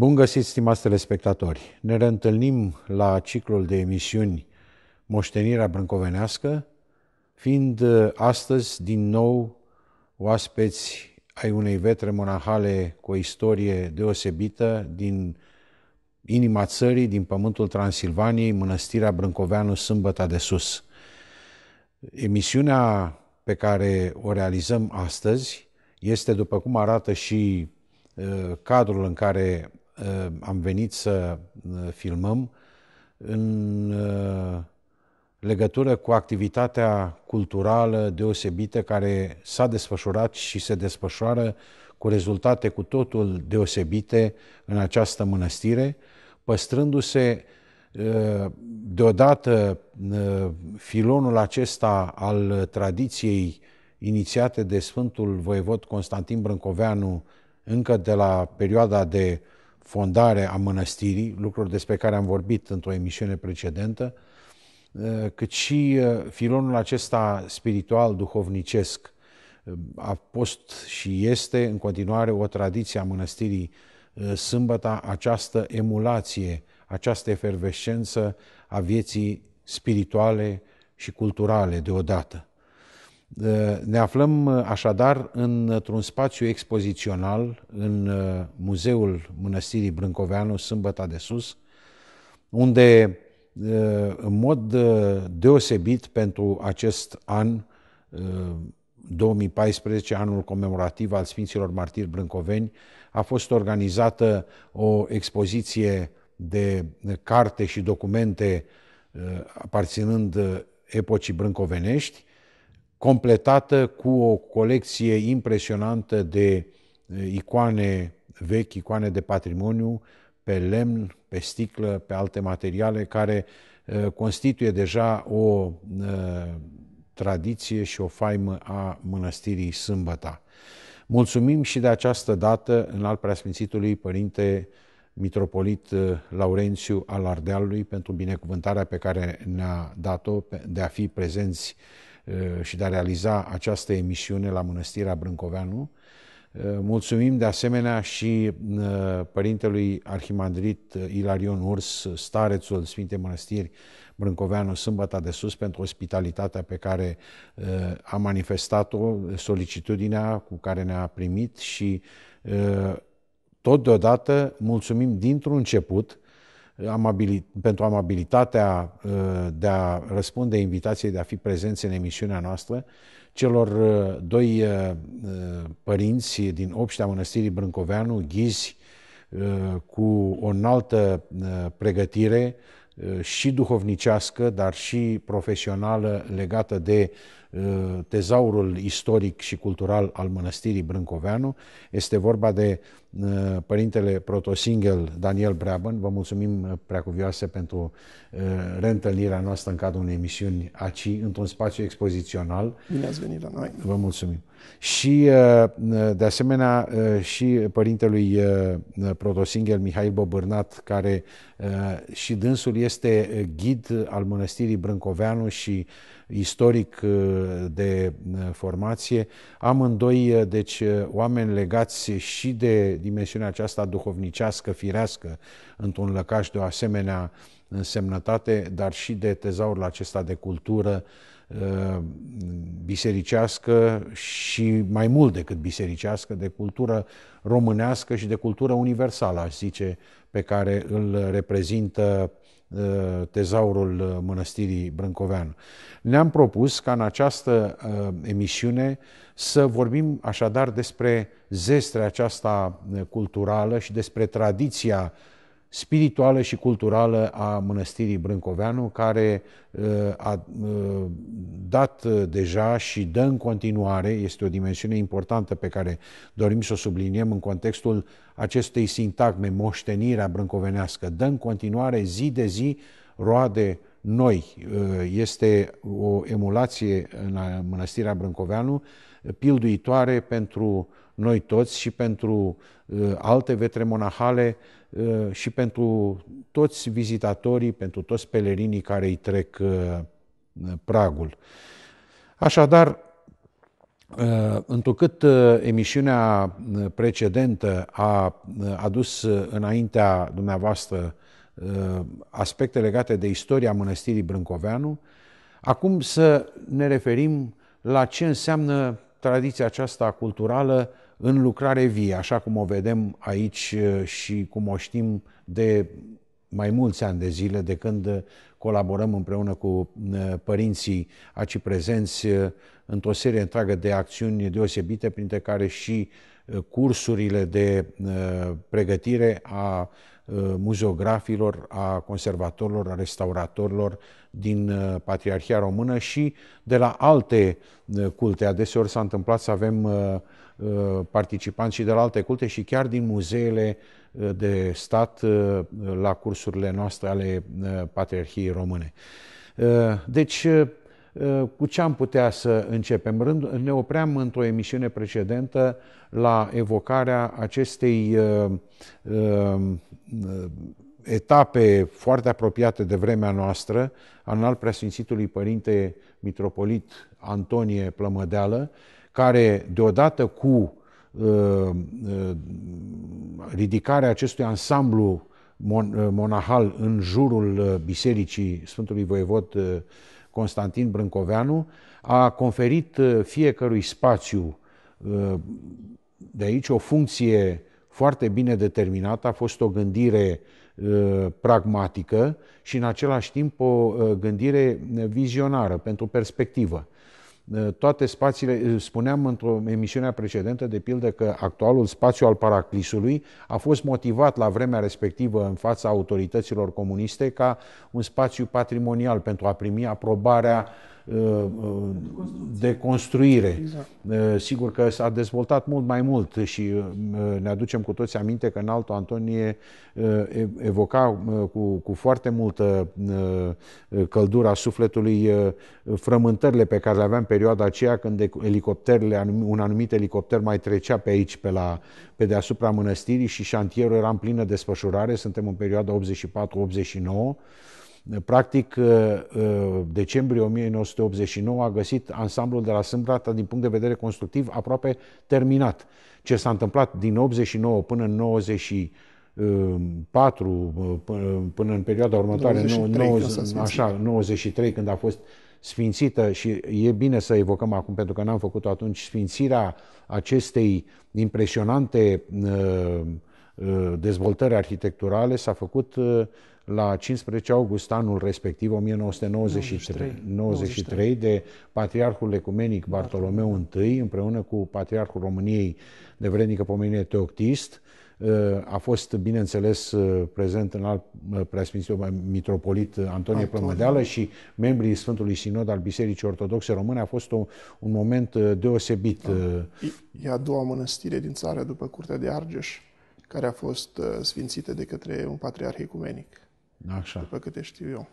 Bun găsit, stimați telespectatori! Ne reîntâlnim la ciclul de emisiuni Moștenirea Brâncovenească, fiind uh, astăzi din nou oaspeți ai unei vetre monahale cu o istorie deosebită din inima țării, din pământul Transilvaniei, mănăstirea Brâncoveanu Sâmbăta de Sus. Emisiunea pe care o realizăm astăzi este, după cum arată și uh, cadrul în care Eh, am venit să eh, filmăm în eh, legătură cu activitatea culturală deosebită care s-a desfășurat și se desfășoară cu rezultate cu totul deosebite în această mănăstire, păstrându-se deodată filonul acesta al tradiției inițiate de Sfântul Voievod Constantin Brâncoveanu încă de la perioada de fondare a mănăstirii, lucruri despre care am vorbit într-o emisiune precedentă, uh, cât și uh, filonul acesta spiritual, duhovnicesc, uh, a fost și este în continuare o tradiție a mănăstirii sâmbăta, această emulație, această efervescență a vieții spirituale și culturale deodată. Eh, ne aflăm eh, așadar într-un spațiu expozițional în eh, Muzeul Mănăstirii Brâncoveanu, Sâmbăta de Sus, unde în mod deosebit pentru acest an 2014, anul comemorativ al Sfinților Martiri Brâncoveni, a fost organizată o expoziție de carte și documente aparținând epocii brâncovenești, completată cu o colecție impresionantă de eh, icoane vechi, icoane de patrimoniu, pe lemn, pe sticlă, pe alte materiale, care eh, constituie deja o eh, tradiție și o faimă a mănăstirii Sâmbăta. Mulțumim și de această dată în al preasfințitului Părinte Mitropolit Laurențiu al Ardealului pentru binecuvântarea pe care ne-a dat-o de a fi prezenți Eh, și de a realiza această emisiune la Mănăstirea Brâncoveanu. Eh, mulțumim de asemenea și eh, părintelui arhimandrit Ilarion Urs, starețul Sfintei Mănăstiri Brâncoveanu, Sâmbăta de Sus, pentru ospitalitatea pe care a manifestat-o, solicitudinea cu care ne-a primit și tot deodată mulțumim dintr-un început amabili, pentru amabilitatea uh, de a răspunde invitației de a fi prezenți în emisiunea noastră celor uh, doi uh, părinți din obștea Mănăstirii Brâncoveanu, ghizi cu o înaltă pregătire, Uh, și duhovnicească, dar și profesională legată de uh, tezaurul istoric și cultural al mănăstirii Brâncoveanu. Este vorba de uh, părintele protosingel Daniel Breabăn. Vă mulțumim preacuvioase pentru reîntâlnirea noastră în cadrul unei emisiuni aici, într-un spațiu expozițional. Bine ați venit la noi! Vă mulțumim! și uh, de asemenea uh, și părintelui uh, protosinghel Mihail Bobârnat, care și dânsul este ghid al mănăstirii Brâncoveanu și istoric de formație, amândoi deci oameni legați și de dimensiunea aceasta duhovnicească, firească, într-un lăcaș de o asemenea însemnătate, dar și de tezaurul acesta de cultură Uh, bisericească și mai mult decât bisericească, de cultură românească și de cultură universală, aș zice, pe care îl reprezintă uh, tezaurul mănăstirii Brâncovean. Ne-am propus ca în această uh, emisiune să vorbim așadar despre zestrea aceasta culturală și despre tradiția spirituală și culturală a mănăstirii Brâncoveanu, care uh, a uh, dat uh, deja și dă în continuare, este o dimensiune importantă pe care dorim să o subliniem în contextul acestei sintagme, moștenirea brâncovenească, dă în continuare zi de zi roade noi. Este o emulație în mănăstirea Brâncoveanu pilduitoare pentru noi toți și pentru uh, alte vetre monahale uh, și pentru toți vizitatorii, pentru toți pelerinii care îi trec uh, pragul. Așadar, Întrucât emisiunea precedentă a adus înaintea dumneavoastră aspecte legate de istoria mănăstirii Brâncoveanu, acum să ne referim la ce înseamnă tradiția aceasta culturală în lucrare vie, așa cum o vedem aici uh, și cum o știm de mai mulți ani de zile, de când uh, colaborăm împreună cu uh, părinții aici prezenți într-o serie întreagă de acțiuni deosebite, printre care și cursurile de uh, pregătire a uh, muzeografilor, a conservatorilor, a restauratorilor din uh, Patriarhia Română și de la alte culte. Adeseori s-a întâmplat să avem participanți și de la alte culte și chiar din muzeele de stat la cursurile noastre ale Patriarhiei Române. Deci Eh, cu ce am putea să începem? Rând, ne opream într-o emisiune precedentă la evocarea acestei uh, uh, etape foarte apropiate de vremea noastră, anul preasfințitului părinte mitropolit Antonie Plămădeală, care deodată cu uh, ridicarea acestui ansamblu mon, monahal în jurul bisericii Sfântului Voievod Constantin Brâncoveanu, a conferit uh, fiecărui spațiu uh, de aici o funcție foarte bine determinată, a fost o gândire uh, pragmatică și în același timp o gândire vizionară pentru perspectivă toate spațiile, spuneam într-o emisiune precedentă, de pildă că actualul spațiu al Paraclisului a fost motivat la vremea respectivă în fața autorităților comuniste ca un spațiu patrimonial pentru a primi aprobarea uh, de construire. Exact. Eh, sigur că s-a dezvoltat mult mai mult și eh, ne aducem cu toți aminte că în Antonie eh, evoca cu, cu foarte multă căldura sufletului frământările pe care le aveam perioada aceea când elicopterele, un anumit elicopter mai trecea pe aici, pe, la, pe deasupra mănăstirii și șantierul era în plină desfășurare, suntem în perioada 84-89 Practic, uh, uh, decembrie 1989 a găsit ansamblul de la Sâmbrata, din punct de vedere constructiv, aproape terminat. Ce s-a întâmplat din 89 până în 94, uh, până în perioada următoare, 93, 90, așa, 93, când a fost sfințită și e bine să evocăm acum pentru că n-am făcut-o atunci, sfințirea acestei impresionante uh, Uh, dezvoltări arhitecturale s-a făcut uh, la 15 august anul respectiv, 1993, de Patriarhul Ecumenic Bartolomeu I, împreună cu Patriarhul României de vrednică pomenire Teoctist, uh, a fost, bineînțeles, prezent în alt preasfințitul mitropolit Antonie Plămădeală și membrii Sfântului Sinod al Bisericii Ortodoxe Române. A fost o, un moment deosebit. Da. E a doua mănăstire din țară după Curtea de Argeș care a fost uh, sfințită de către un patriarh ecumenic. Așa. După câte știu eu.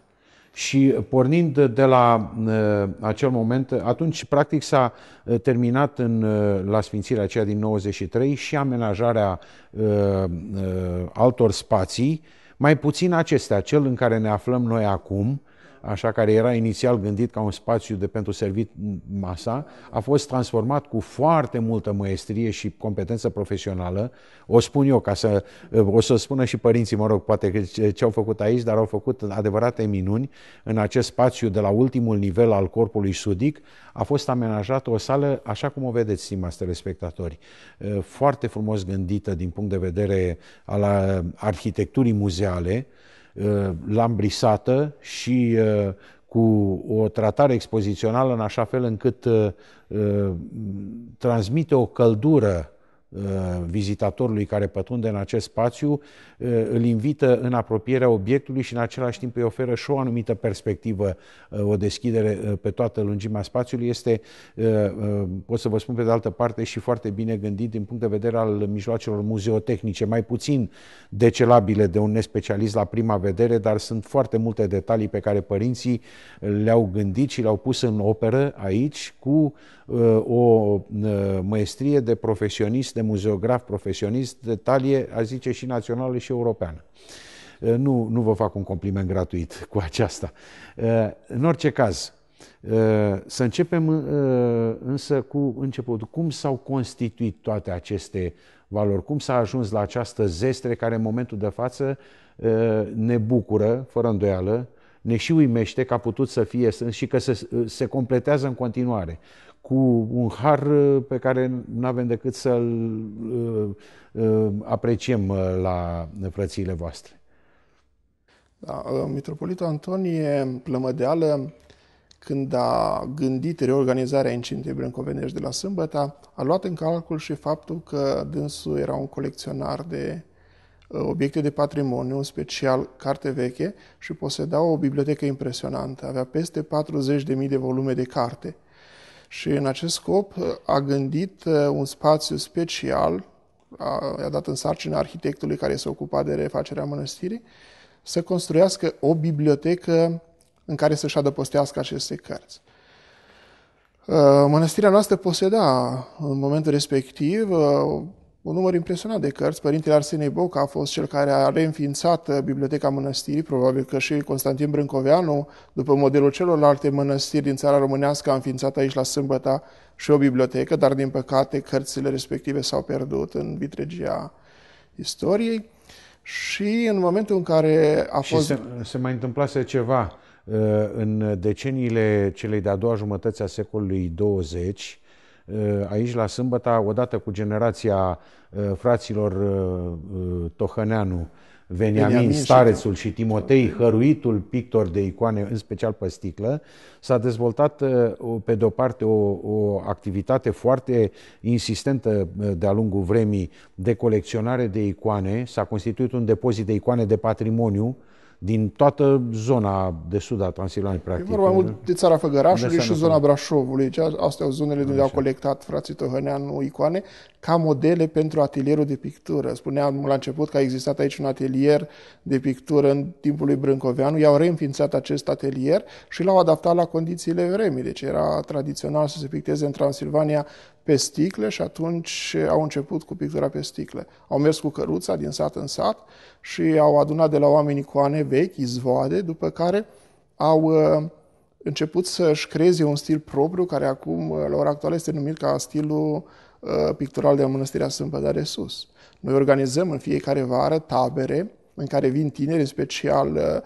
Și uh, pornind de la uh, acel moment, uh, atunci practic s-a terminat în, uh, la sfințirea aceea din 93 și amenajarea uh, altor spații, mai puțin acestea, cel în care ne aflăm noi acum, așa care era inițial gândit ca un spațiu de pentru servit masa, a fost transformat cu foarte multă măestrie și competență profesională. O spun eu, ca să, o să spună și părinții, mă rog, poate ce au făcut aici, dar au făcut adevărate minuni în acest spațiu de la ultimul nivel al corpului sudic. A fost amenajată o sală, așa cum o vedeți, stimați telespectatori, foarte frumos gândită din punct de vedere al arhitecturii muzeale, Uh, lambrisată și uh, cu o tratare expozițională în așa fel încât uh, transmite o căldură Uh, vizitatorului care pătrunde în acest spațiu, uh, îl invită în apropierea obiectului și în același timp îi oferă și o anumită perspectivă, uh, o deschidere pe toată lungimea spațiului. Este, pot să vă spun pe de altă parte, și foarte bine gândit din punct de vedere al mijloacelor muzeotehnice, mai puțin decelabile de un nespecialist la prima vedere, dar sunt foarte multe detalii pe care părinții le-au gândit și le-au pus în operă aici cu Uh, o uh, maestrie de profesionist, de muzeograf profesionist, de talie, a zice, și națională și europeană. Uh, nu, nu vă fac un compliment gratuit cu aceasta. În orice caz, să începem însă cu începutul. Cum s-au constituit toate aceste valori? Cum s-a ajuns la această zestre care în momentul de față ne bucură, fără îndoială, ne și uimește că a putut să fie și că se, se completează în continuare cu un har uh, pe care nu avem decât să-l uh, uh, apreciem la frățiile voastre. Da, Mitropolitul Antonie Plămădeală, când a gândit reorganizarea incendiei brâncovenești de la Sâmbăta. a luat în calcul și faptul că dânsul era un colecționar de obiecte de patrimoniu, în special carte veche, și poseda o bibliotecă impresionantă. Avea peste 40.000 de volume de carte – și în acest scop uh, a gândit uh, un spațiu special, a, a dat în sarcină arhitectului care se ocupa de refacerea mănăstirii, să construiască o bibliotecă în care să-și adăpostească aceste cărți. Uh, mănăstirea noastră poseda în momentul respectiv un număr impresionant de cărți. Părintele Arsenei Boc a fost cel care a reînființat uh, Biblioteca Mănăstirii, probabil că și Constantin Brâncoveanu, după modelul celorlalte mănăstiri din țara românească, a înființat aici la Sâmbăta și o bibliotecă, dar din păcate cărțile respective s-au pierdut în vitregia istoriei. Și în momentul în care a fost... se, se mai întâmplase ceva uh, în deceniile celei de-a doua jumătăți a secolului 20, Eh, aici la Sâmbăta, odată cu generația eh, fraților eh, Tohăneanu, Veniamin, Veniamin Starețul și, și Timotei, hăruitul pictor de icoane, în special pe sticlă, s-a dezvoltat, pe de-o parte, o, o activitate foarte insistentă de-a lungul vremii de colecționare de icoane. S-a constituit un depozit de icoane de patrimoniu, din toată zona de sud a Transilvaniei, practic. E vorba mult de țara Făgărașului și zona Brașovului. Astea au zonele unde au colectat frații Tohăneanu icoane ca modele pentru atelierul de pictură. Spuneam la început că a existat aici un atelier de pictură în timpul lui Brâncoveanu. I-au reînființat acest atelier și l-au adaptat la condițiile vremii. Deci era tradițional să se picteze în Transilvania pe sticle și atunci eh, au început cu pictura pe sticle. Au mers cu căruța din sat în sat și au adunat de la oameni icoane vechi, izvoade, după care au eh, început să-și creeze un stil propriu, care acum, eh, la ora actuală, este numit ca stilul pictural de la Mănăstirea Sâmbăda de Sus. Noi organizăm în fiecare vară tabere în care vin tineri, în special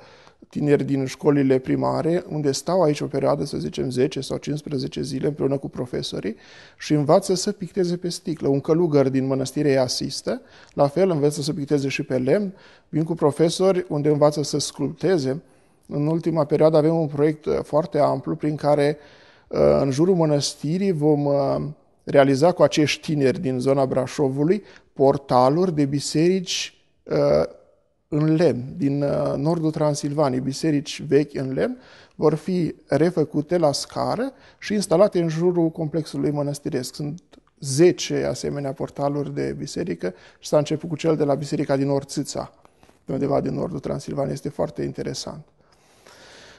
tineri din școlile primare, unde stau aici o perioadă, să zicem, 10 sau 15 zile împreună cu profesorii și învață să picteze pe sticlă. Un călugăr din mănăstire îi asistă, la fel învață să picteze și pe lemn, vin cu profesori unde învață să sculpteze. În ultima perioadă avem un proiect uh, foarte amplu prin care uh, în jurul mănăstirii vom uh, realiza cu acești tineri din zona Brașovului portaluri de biserici în lemn, din uh, nordul Transilvaniei, biserici vechi în lemn, vor fi refăcute la scară și instalate în jurul complexului mănăstiresc. Sunt 10 asemenea portaluri de biserică și s-a început cu cel de la Biserica din Orțița, de undeva din nordul Transilvaniei. Este foarte interesant.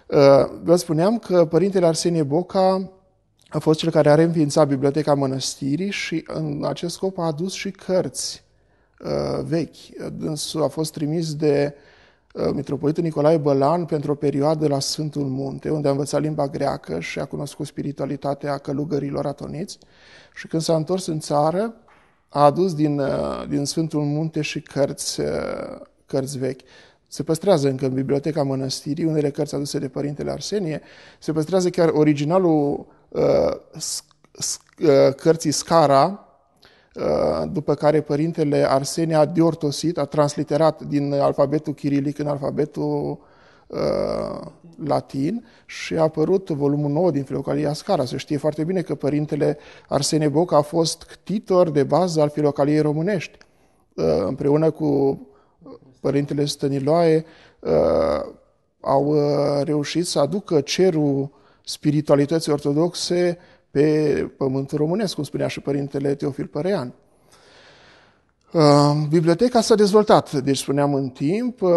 Uh, vă spuneam că Părintele Arsenie Boca a fost cel care a reînființat Biblioteca Mănăstirii și în acest scop a adus și cărți Uh, vechi. Dânsul a fost trimis de uh, mitropolitul Nicolae Bălan pentru o perioadă la Sfântul Munte, unde a învățat limba greacă și a cunoscut spiritualitatea călugărilor atoniți. Și când s-a întors în țară, a adus din, uh, din Sfântul Munte și cărți, cărți vechi. Se păstrează încă în biblioteca mănăstirii unele cărți aduse de Părintele Arsenie, se păstrează chiar originalul uh, sc- uh, cărții Scara, Uh, după care părintele Arsenie a diortosit, a transliterat din alfabetul chirilic în alfabetul uh, latin și a apărut volumul nou din Filocalia Scara. Se știe foarte bine că părintele Arsenie Boc a fost titor de bază al Filocaliei românești. Uh, împreună cu părintele Stăniloae uh, au uh, reușit să aducă cerul spiritualității ortodoxe pe pământul românesc, cum spunea și părintele Teofil Părean. Uh, biblioteca s-a dezvoltat, deci spuneam în timp, uh,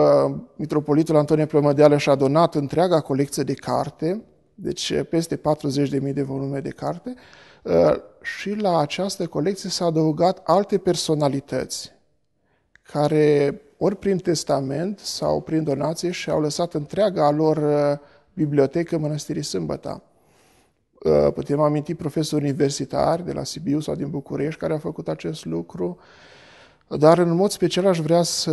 Mitropolitul Antonie Plămădeală și-a donat întreaga colecție de carte, deci peste 40.000 de volume de carte, uh, și la această colecție s-au adăugat alte personalități care ori prin testament sau prin donație și-au lăsat întreaga lor bibliotecă Mănăstirii Sâmbăta. Uh, putem aminti profesori universitari de la Sibiu sau din București care au făcut acest lucru, dar în mod special aș vrea să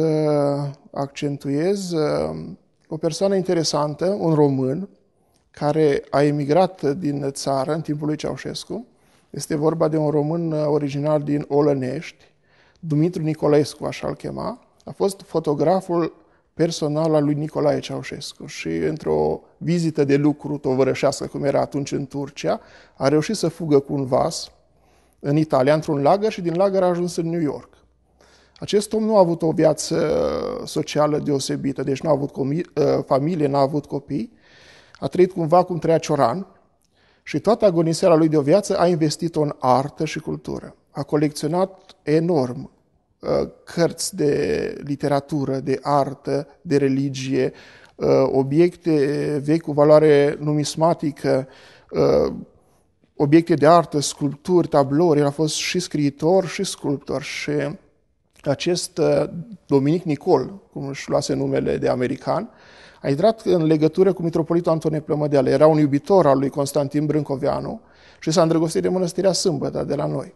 accentuez uh, o persoană interesantă, un român, care a emigrat din țară în timpul lui Ceaușescu. Este vorba de un român uh, original din Olănești, Dumitru Nicolescu, așa l chema. A fost fotograful personal al lui Nicolae Ceaușescu și într-o vizită de lucru tovărășească, cum era atunci în Turcia, a reușit să fugă cu un vas în Italia, într-un lagăr și din lagăr a ajuns în New York. Acest om nu a avut o viață socială deosebită, deci nu a avut uh, familie, n-a avut copii, a trăit cumva cum trăia Cioran și toată agoniseala lui de o viață a investit-o în artă și cultură. A colecționat enorm Uh, cărți de literatură, de artă, de religie, uh, obiecte vechi cu valoare numismatică, uh, obiecte de artă, sculpturi, tablouri. El a fost și scriitor și sculptor și acest Dominic Nicol, cum își luase numele de american, a intrat în legătură cu mitropolitul Antonie Plămădeală. Era un iubitor al lui Constantin Brâncoveanu și s-a îndrăgostit de mănăstirea Sâmbăta de la noi.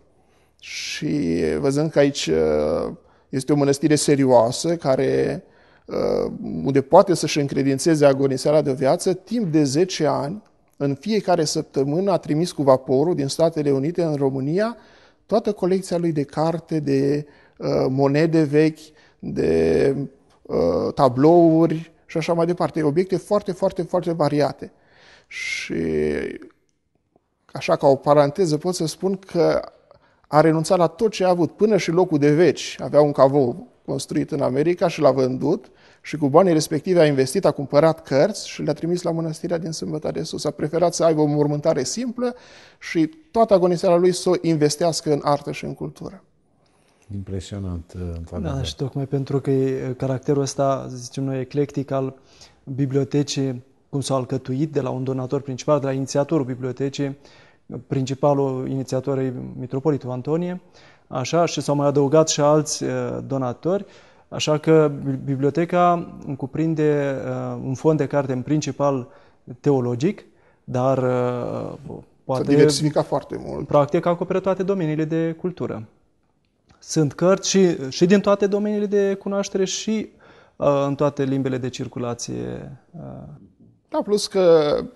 Și văzând că aici uh, este o mănăstire serioasă, care, uh, unde poate să-și încredințeze agoniseala de viață, timp de 10 ani, în fiecare săptămână a trimis cu vaporul din Statele Unite în România toată colecția lui de carte, de uh, monede vechi, de tablouri și așa mai departe. Obiecte foarte, foarte, foarte variate. Și așa ca o paranteză pot să spun că a renunțat la tot ce a avut, până și locul de veci. Avea un cavou construit în America și l-a vândut și cu banii respectivi a investit, a cumpărat cărți și le-a trimis la mănăstirea din Sâmbăta de Sus. A preferat să aibă o mormântare simplă și toată agonisarea lui să o investească în artă și în cultură. Impresionant, uh, într-adevăr. Da, și tocmai pentru că e uh, caracterul ăsta, zicem noi, eclectic al bibliotecii, cum s-a alcătuit de la un donator principal, de la inițiatorul bibliotecii, principalul inițiator e mitropolitul Antonie, așa, și s-au mai adăugat și alți uh, donatori, așa că biblioteca cuprinde uh, un fond de carte în principal teologic, dar uh, poate... S-a diversificat foarte mult. Practic acoperă toate domeniile de cultură. Sunt cărți și, și din toate domeniile de cunoaștere și uh, în toate limbele de circulație. Uh. Da, plus că uh,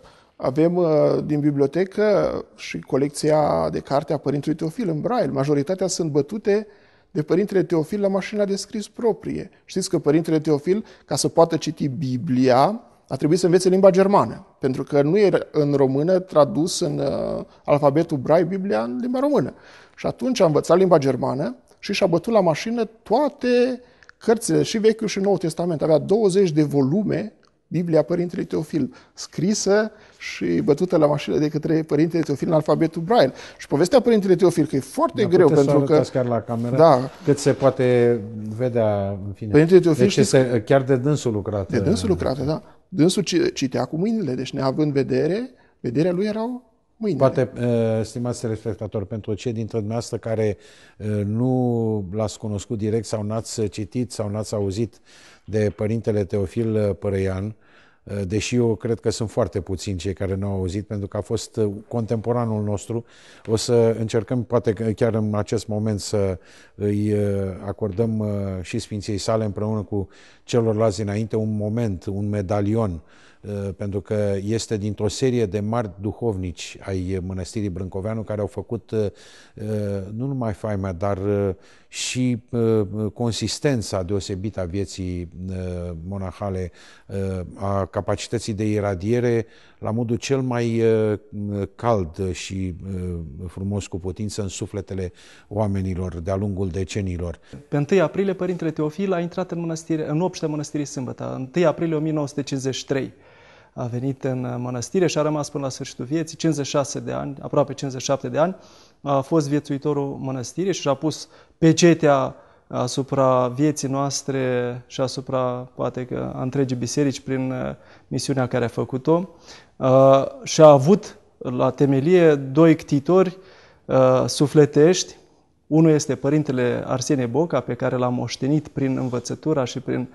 avem uh, din bibliotecă și colecția de carte a părintului Teofil în Braille. Majoritatea sunt bătute de Părintele Teofil la mașina de scris proprie. Știți că Părintele Teofil, ca să poată citi Biblia, a trebuit să învețe limba germană, pentru că nu e în română tradus în uh, alfabetul Braille Biblia în limba română. Și atunci a învățat limba germană și și-a bătut la mașină toate cărțile, și Vechiul și Noul Testament. Avea 20 de volume, Biblia părintele Teofil, scrisă și bătută la mașină de către părintele Teofil în alfabetul Braille. Și povestea părintele Teofil că e foarte da, greu pentru că... chiar la cameră da, cât se poate vedea în fine. Părintele Teofil deci este chiar de dânsul lucrat. De dânsul lucrat, da. Dânsul citea cu mâinile, deci neavând vedere, vederea lui erau mâinile. Poate, eh, stimați telespectatori, pentru cei dintre dumneavoastră care eh, nu l-ați cunoscut direct sau n-ați citit sau n-ați auzit de părintele Teofil eh, Părăian, Eh, deși eu cred că sunt foarte puțini cei care nu au auzit, pentru că a fost eh, contemporanul nostru. O să încercăm, poate chiar în acest moment, să îi eh, acordăm și Sfinției sale împreună cu celorlalți înainte un moment, un medalion, pentru că este dintr-o serie de mari duhovnici ai Mănăstirii Brâncoveanu care au făcut nu numai faima, dar și uh, consistența deosebită a vieții uh, monahale, uh, a capacității de iradiere la modul cel mai uh, cald și uh, frumos cu putință în sufletele oamenilor de-a lungul decenilor. Pe 1 aprilie, Părintele Teofil a intrat în, mănăstire, în obște mănăstirii Sâmbăta, 1 aprilie 1953 a venit în uh, mănăstire și a rămas până la sfârșitul vieții, 56 de ani, aproape 57 de ani, a fost viețuitorul mănăstirii și a pus pecetea asupra vieții noastre și asupra, poate că, a întregii biserici prin uh, misiunea care a făcut-o. Uh, și a avut la temelie doi ctitori sufletești, unul este Părintele Arsenie Boca, pe care l-a moștenit prin învățătura și prin uh,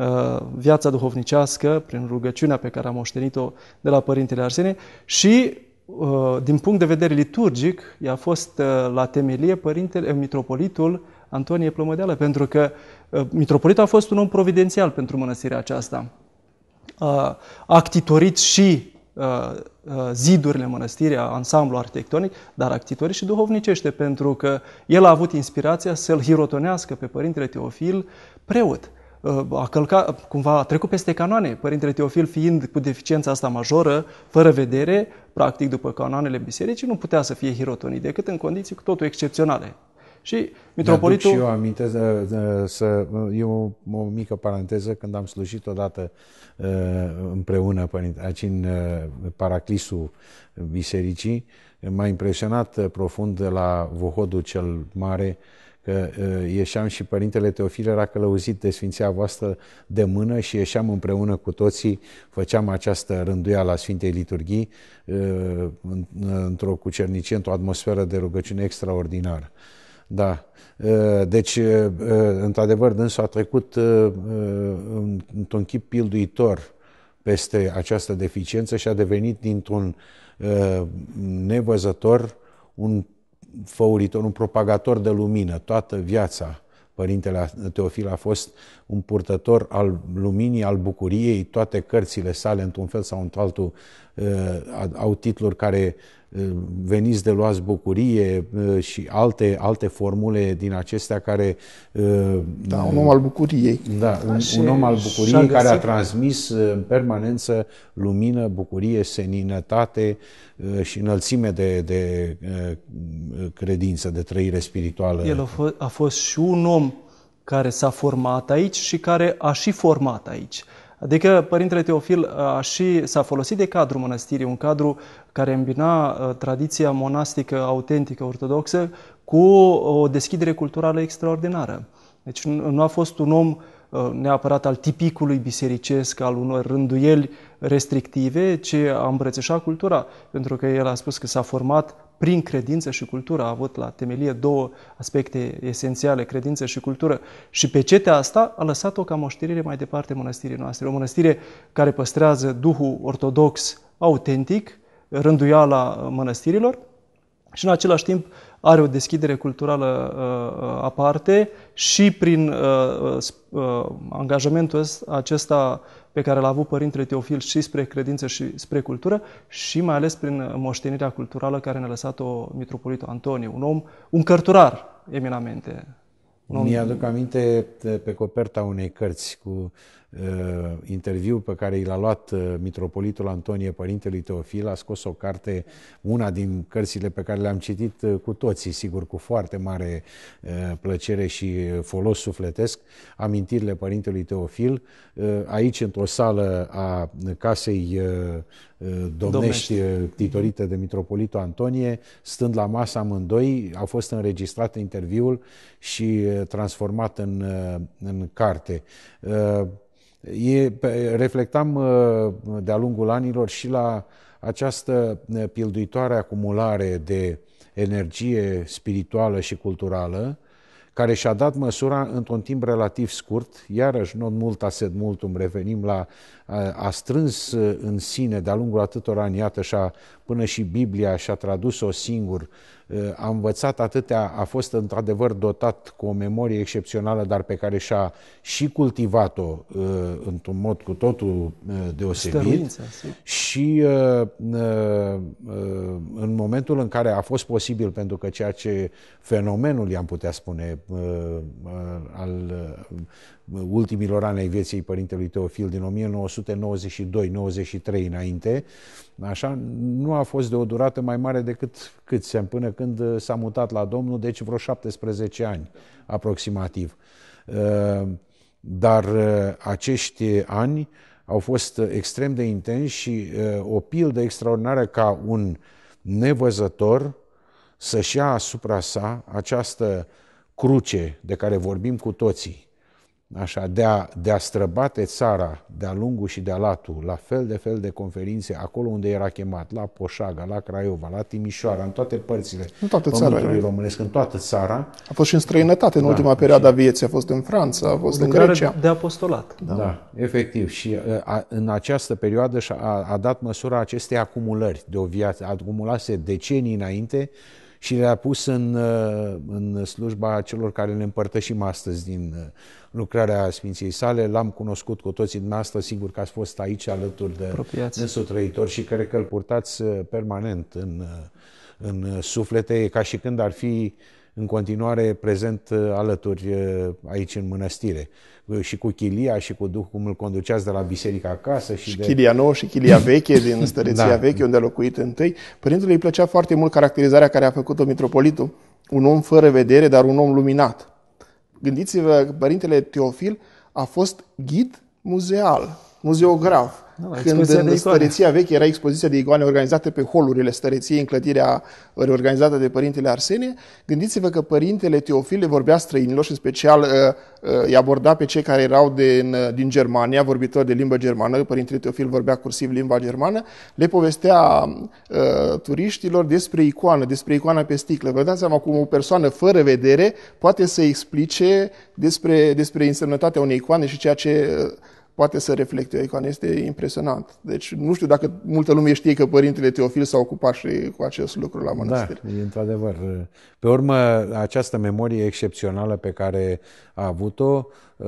Uh, viața duhovnicească, prin rugăciunea pe care am moștenit-o de la Părintele Arsenie și uh, din punct de vedere liturgic, i-a fost uh, la temelie părintele, mitropolitul Antonie Plămădeală, pentru că mitropolitul a fost un om providențial pentru mănăstirea aceasta. A actitorit și zidurile mănăstirii, ansamblu arhitectonic, dar actitorii și duhovnicește, pentru că el a avut inspirația să-l hirotonească pe Părintele Teofil preot. Uh, a călcat, cumva a trecut peste canoane, Părintele Teofil fiind cu deficiența asta majoră, fără vedere, practic după canoanele bisericii, nu putea să fie hirotonit decât în condiții cu totul excepționale. Și mitropolitul... și eu aminte uh, să, să eu o, o mică paranteză când am slujit odată uh, împreună părinte, aici în paraclisul bisericii, m-a impresionat profund de la Vohodul cel mare că ieșeam și Părintele Teofil era călăuzit de Sfinția voastră de mână și ieșeam împreună cu toții, făceam această rânduială la Sfintei Liturghii într-o cucernicie, într-o atmosferă de rugăciune extraordinară. Da. Deci, într-adevăr, dânsul a trecut într-un chip pilduitor peste această deficiență și a devenit dintr-un nevăzător un făuritor, un propagator de lumină toată viața. Părintele Teofil a fost un purtător al luminii, al bucuriei, toate cărțile sale, într-un fel sau într-altul, uh, au titluri care veniți de luați bucurie uh, și alte, alte formule din acestea care... Uh, da, un om al bucuriei. Da, un, un om al bucuriei care a transmis uh, în permanență lumină, bucurie, seninătate și înălțime de, de credință, de trăire spirituală. El a, f- a fost și un om care s-a format aici și care a și format aici. Adică Părintele Teofil uh, și s-a folosit de cadru mănăstirii, un cadru care îmbina uh, tradiția monastică autentică ortodoxă cu o deschidere culturală extraordinară. Deci nu a fost un om uh, neapărat al tipicului bisericesc, al unor rânduieli restrictive, ci a îmbrățișat cultura, pentru că el a spus că s-a format prin credință și cultură a avut la temelie două aspecte esențiale, credință și cultură. Și pe cetea asta a lăsat-o ca moștenire mai departe mănăstirii noastre. O mănăstire care păstrează Duhul ortodox autentic, rânduiala mănăstirilor și în același timp are o deschidere culturală uh, aparte și prin uh, uh, uh angajamentul acesta pe care l-a avut Părintele Teofil și spre credință și spre cultură și mai ales prin moștenirea culturală care ne-a lăsat-o Mitropolitul Antonie, un om, un cărturar eminamente. Mi-aduc aminte pe coperta unei cărți cu uh, interviu pe care i l-a luat uh, Mitropolitul Antonie Părintelui Teofil, a scos o carte, una din cărțile pe care le-am citit uh, cu toții, sigur, cu foarte mare uh, plăcere și folos sufletesc, Amintirile Părintelui Teofil, uh, aici într-o sală a casei uh, uh domnești, domnești uh, titorită de Mitropolitul Antonie, stând la masă amândoi, a fost înregistrat interviul și uh, transformat în, în carte. E, reflectam uh, de-a lungul anilor și la această uh, pilduitoare acumulare de energie spirituală și culturală, care și-a dat măsura într-un timp relativ scurt, iarăși non mult sed multum, revenim la uh, a strâns în sine de-a lungul atâtor ani, iată și-a, până și Biblia și-a tradus-o singur a învățat atâtea, a fost într-adevăr dotat cu o memorie excepțională, dar pe care și-a și cultivat-o uh, într-un mod cu totul uh, deosebit. Stăruința, și uh, în momentul în care a fost posibil, pentru că ceea ce fenomenul, i-am putea spune, al ultimilor ani ai vieții părintelui Teofil din 1992-93 înainte, așa, nu a fost de o durată mai mare decât cât se până când s-a mutat la Domnul, deci vreo 17 ani aproximativ. Uh, dar uh, acești ani au fost extrem de intensi și uh, o pildă extraordinară ca un nevăzător să-și ia asupra sa această cruce de care vorbim cu toții așa, de, a, de a străbate țara de-a lungul și de-a latul, la fel de fel de conferințe, acolo unde era chemat, la Poșaga, la Craiova, la Timișoara, în toate părțile în toată țara, românesc, în toată țara. A fost și în străinătate în da, ultima perioadă a vieții, a fost în Franța, a fost în Grecia. De apostolat. Da, da efectiv. Și ă, a, în această perioadă și a, a dat măsura acestei acumulări de o viață, acumulase decenii înainte și le-a pus în, uh, în slujba celor care ne împărtășim astăzi din uh, lucrarea Sfinției sale. L-am cunoscut cu toții dumneavoastră, sigur că ați fost aici alături de trăitor și cred că îl purtați uh, permanent în, în suflete, ca și când ar fi în continuare prezent alături aici în mănăstire și cu chilia și cu duhul cum îl conduceați de la biserică acasă. Și, și de... chilia nouă și chilia veche din stăreția da. veche, unde a locuit întâi. Părintele îi plăcea foarte mult caracterizarea care a făcut-o mitropolitul. Un om fără vedere, dar un om luminat. Gândiți-vă părintele Teofil a fost ghid muzeal, muzeograf da, Când în stăreția veche era expoziția de icoane organizate pe holurile stăreției în clădirea reorganizată de Părintele Arsenie, gândiți-vă că Părintele Teofile vorbea străinilor și în special uh, uh, îi aborda pe cei care erau din, din Germania, vorbitori de limbă germană, Părintele Teofil vorbea cursiv limba germană, le povestea uh, turiștilor despre icoană, despre icoana pe sticlă. Vă dați seama cum o persoană fără vedere poate să explice despre, despre însemnătatea unei icoane și ceea ce uh, poate să reflecte o icoană. Este impresionant. Deci nu știu dacă multă lume știe că părintele Teofil s-a ocupat și cu acest lucru la mănăstire. Da, într-adevăr. Pe urmă, această memorie excepțională pe care a avut-o uh,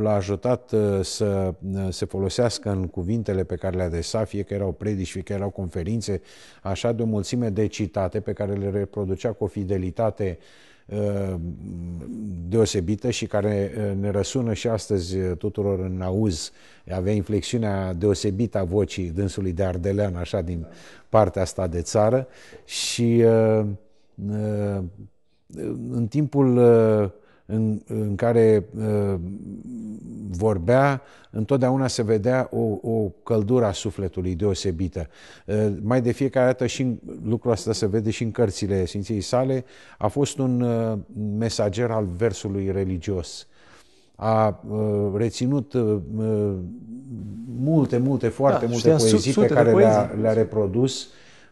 l-a ajutat uh, să uh, se folosească în cuvintele pe care le desat, fie că erau predici, fie că erau conferințe, așa de o mulțime de citate pe care le reproducea cu o fidelitate uh, deosebită și care ne răsună și astăzi tuturor în auz. Avea inflexiunea deosebită a vocii dânsului de Ardelean, așa, din partea asta de țară și în timpul în, în care uh, vorbea, întotdeauna se vedea o, o căldură a sufletului deosebită. Uh, mai de fiecare dată și în, lucrul ăsta se vede și în cărțile Sfinției sale, a fost un uh, mesager al versului religios. A uh, reținut uh, uh multe, multe, da, foarte da, multe poezii pe care poezii. Le-a, le-a reprodus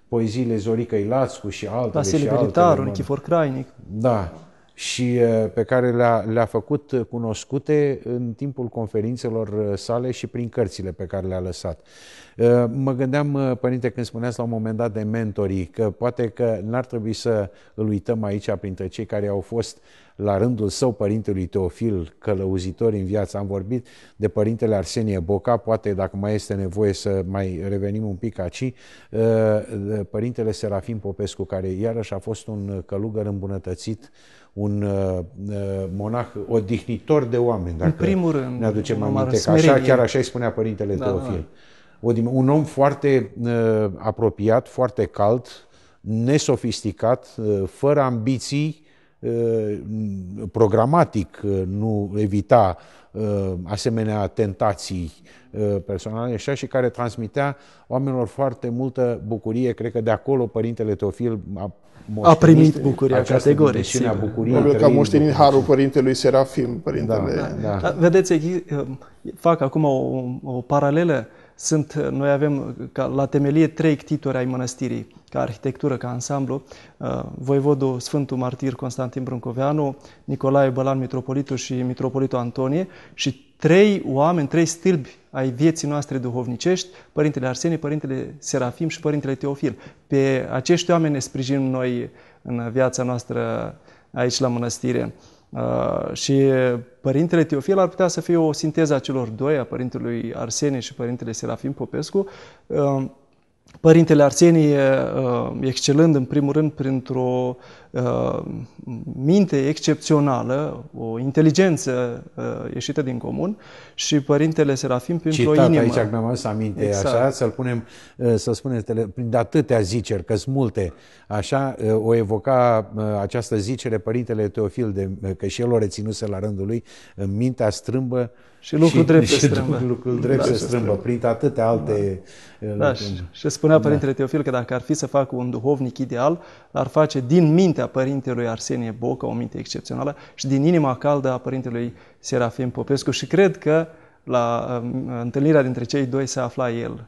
poeziile Zorica Ilațcu și altele Vasile și Nichifor Crainic. Da și uh, pe care le-a, le făcut uh, cunoscute în timpul conferințelor uh, sale și prin cărțile pe care le-a lăsat. Mă gândeam, părinte, când spuneați la un moment dat de mentorii, că poate că n-ar trebui să îl uităm aici printre cei care au fost la rândul său părintelui Teofil, călăuzitor în viață. Am vorbit de părintele Arsenie Boca, poate dacă mai este nevoie să mai revenim un pic aici, uh, părintele Serafim Popescu, care iarăși a fost un călugăr îmbunătățit, un uh, uh, monah odihnitor de oameni, dacă în primul rând, ne aducem aminte, că așa, chiar așa îi spunea părintele da, da. Teofil. Da o, un om foarte uh, apropiat, foarte cald, nesofisticat, uh, fără ambiții, uh, programatic uh, nu evita uh, asemenea tentații uh, personale așa, și care transmitea oamenilor foarte multă bucurie. Cred că de acolo Părintele Teofil a, a primit bucuria categoric. Probabil că a moștenit harul Părintelui Serafim, Părintele. Da, da, da. da vedeți, fac acum o, o paralelă sunt, noi avem uh, ca, la temelie trei ctitori ai mănăstirii, ca arhitectură, ca ansamblu, uh, voivodul Sfântul Martir Constantin Brâncoveanu, Nicolae Bălan Mitropolitul și Mitropolitul Antonie și trei oameni, trei stâlbi ai vieții noastre duhovnicești, Părintele Arsenie, Părintele Serafim și Părintele Teofil. Pe acești oameni ne sprijinim noi în viața noastră aici la mănăstire. Uh, și Părintele Teofil ar putea să fie o sinteză a celor doi, a Părintelui Arsenie și Părintele Serafim Popescu. Uh, Părintele Arsenie, uh, excelând în primul rând printr-o Uh, minte excepțională, o inteligență uh, ieșită din comun și Părintele Serafim printr-o Citat inimă. aici, mi-am adus aminte, exact. așa, să-l punem, uh, să spunem prin atâtea ziceri, că sunt multe, așa, uh, o evoca această zicere Părintele Teofil, de, că și el o reținuse la rândul lui, în mintea strâmbă, și lucrul și, drept și se strâmbă. Lucrul drept da, se strâmbă, strâmbă. prin atâtea da. alte... Da. Da, și, și spunea da. Părintele da. Teofil că dacă ar fi să facă un duhovnic ideal, ar face din mintea părintelui Arsenie Bocă, o minte excepțională, și din inima caldă a părintelui Serafim Popescu și cred că la um, întâlnirea dintre cei doi se afla el.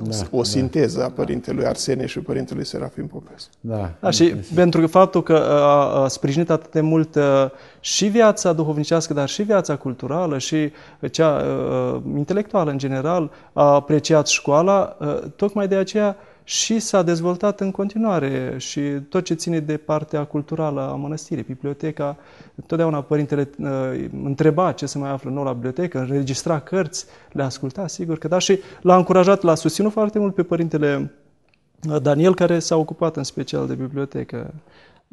Da, o da. sinteză da, a părintelui Arsenie și părintelui Serafim Popescu. Da, da și simt. pentru faptul că uh, a, sprijinit atât de mult uh, și viața duhovnicească, dar și viața culturală și cea uh, intelectuală în general, a apreciat școala, tocmai de aceea a, și s-a dezvoltat în continuare și tot ce ține de partea culturală a mănăstirii, biblioteca, totdeauna părintele uh, întreba ce se mai află nou la bibliotecă, înregistra cărți, le asculta, sigur că da, și l-a încurajat, l-a susținut foarte mult pe părintele uh, Daniel, care s-a ocupat în special de bibliotecă.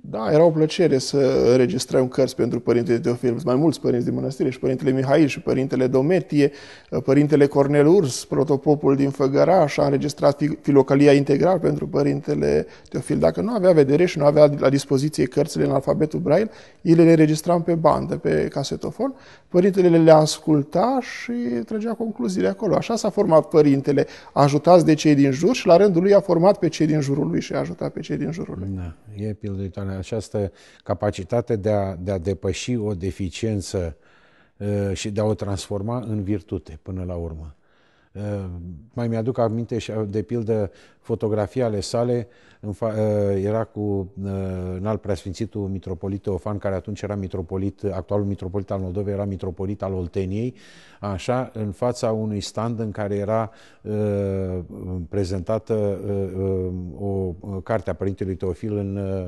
Da, era o plăcere să înregistrăm cărți pentru Părintele Teofil, mai mulți părinți din mănăstire, și Părintele Mihail, și Părintele Dometie, Părintele Cornel Urs, protopopul din Făgăraș, a înregistrat filocalia integral pentru Părintele Teofil. Dacă nu avea vedere și nu avea la dispoziție cărțile în alfabetul braille, ele le înregistram pe bandă, pe casetofon, Părintele le asculta și trăgea concluziile acolo. Așa s-a format Părintele, ajutați de cei din jur și la rândul lui a format pe cei din jurul lui și a ajutat pe cei din jurul lui. Da, e pildăitoare în această capacitate de a, de a depăși o deficiență uh, și de a o transforma în virtute până la urmă. Uh, mai mi-aduc aminte și de pildă fotografii ale sale ă, era cu ă, înalt preasfințitul mitropolit Teofan, care atunci era mitropolit, actualul mitropolit al Moldovei, era mitropolit al Olteniei, așa, în fața unui stand în care era uh, prezentată uh, o carte a Părintelui Teofil în uh,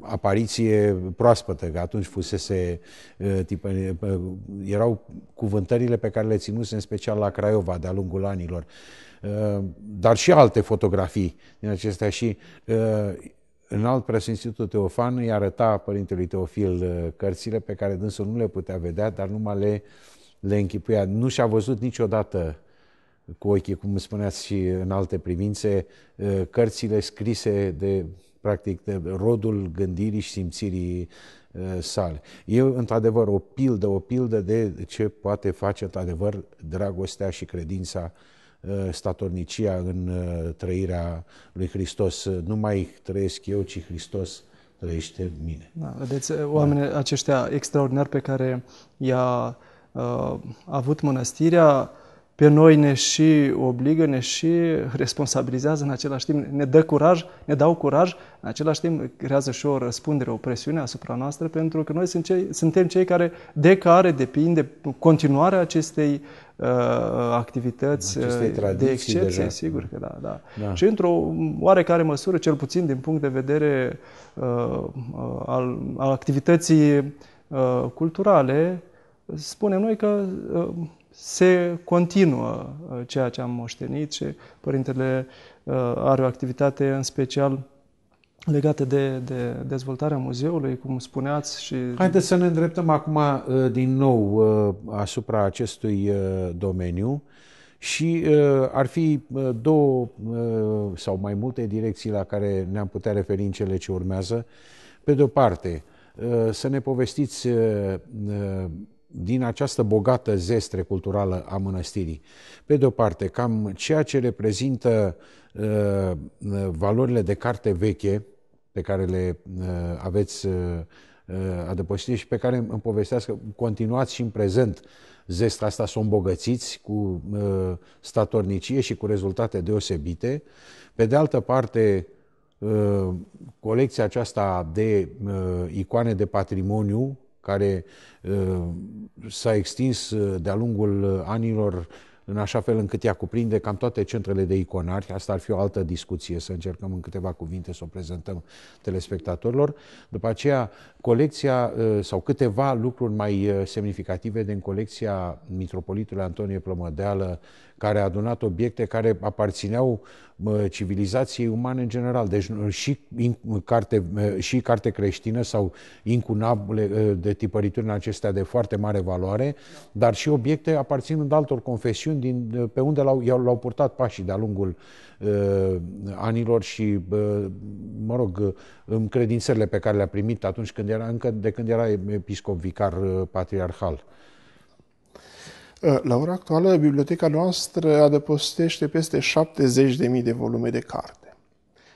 apariție proaspătă, că atunci fusese tip, erau cuvântările pe care le ținuse în special la Craiova de-a lungul anilor. Eh, dar și alte fotografii din acestea și eh, în alt preasfințitul Teofan îi arăta părintelui Teofil eh, cărțile pe care dânsul nu le putea vedea, dar numai le, le închipuia. Nu și-a văzut niciodată cu ochii, cum spuneați și în alte privințe, cărțile scrise de, practic, de rodul gândirii și simțirii sale. E, într-adevăr, o pildă, o pildă de ce poate face, într-adevăr, dragostea și credința uh, Uh, statornicia în uh, trăirea lui Hristos. Uh, nu mai trăiesc eu, ci Hristos trăiește în mine. Da, vedeți, oamenii da. aceștia extraordinari pe care i-a uh, avut mănăstirea, pe noi ne și obligă, ne și responsabilizează în același timp, ne dă curaj, ne dau curaj, în același timp creează și o răspundere, o presiune asupra noastră, pentru că noi sunt cei, suntem cei care, de care depinde continuarea acestei Uh, activități uh, de excepție, deja. sigur că da, da. da. Și într-o oarecare măsură, cel puțin din punct de vedere uh, uh al, al activității uh, culturale, spunem noi că uh, se continuă ceea ce am moștenit și Părintele are o activitate în special legate de, de dezvoltarea muzeului, cum spuneați. Și... Haideți să ne îndreptăm acum uh, din nou uh, asupra acestui uh, domeniu și ar fi două sau mai multe direcții la care ne-am putea referi în cele ce urmează. Pe de-o parte, să ne povestiți din această bogată zestre culturală a mănăstirii. Pe de o parte, cam ceea ce reprezintă valorile de carte veche, pe care le uh, aveți uh, uh, adăpostiți și pe care îmi povestească, continuați și în prezent zestra asta, sunt o îmbogățiți cu uh, statornicie și cu rezultate deosebite. Pe de altă parte, uh, colecția aceasta de uh, icoane de patrimoniu, care uh, s-a extins uh, de-a lungul anilor uh, în așa fel încât ea cuprinde cam toate centrele de iconari. Asta ar fi o altă discuție, să încercăm în câteva cuvinte să o prezentăm telespectatorilor. După aceea, colecția uh, sau câteva lucruri mai uh, semnificative din colecția Mitropolitului Antonie Plămădeală, care a adunat obiecte care aparțineau civilizației umane în general. Deci și carte, și carte creștină sau incunabile ă, de tipărituri în acestea de foarte mare valoare, dar și obiecte aparținând altor confesiuni din, pe unde l-au, l-au purtat pașii de-a lungul uh, anilor și, uh, mă rog, credințele pe care le-a primit atunci când era, încă de când era episcop vicar uh, patriarhal. Uh, la ora actuală, biblioteca noastră adăpostește peste 70.000 de volume de carte.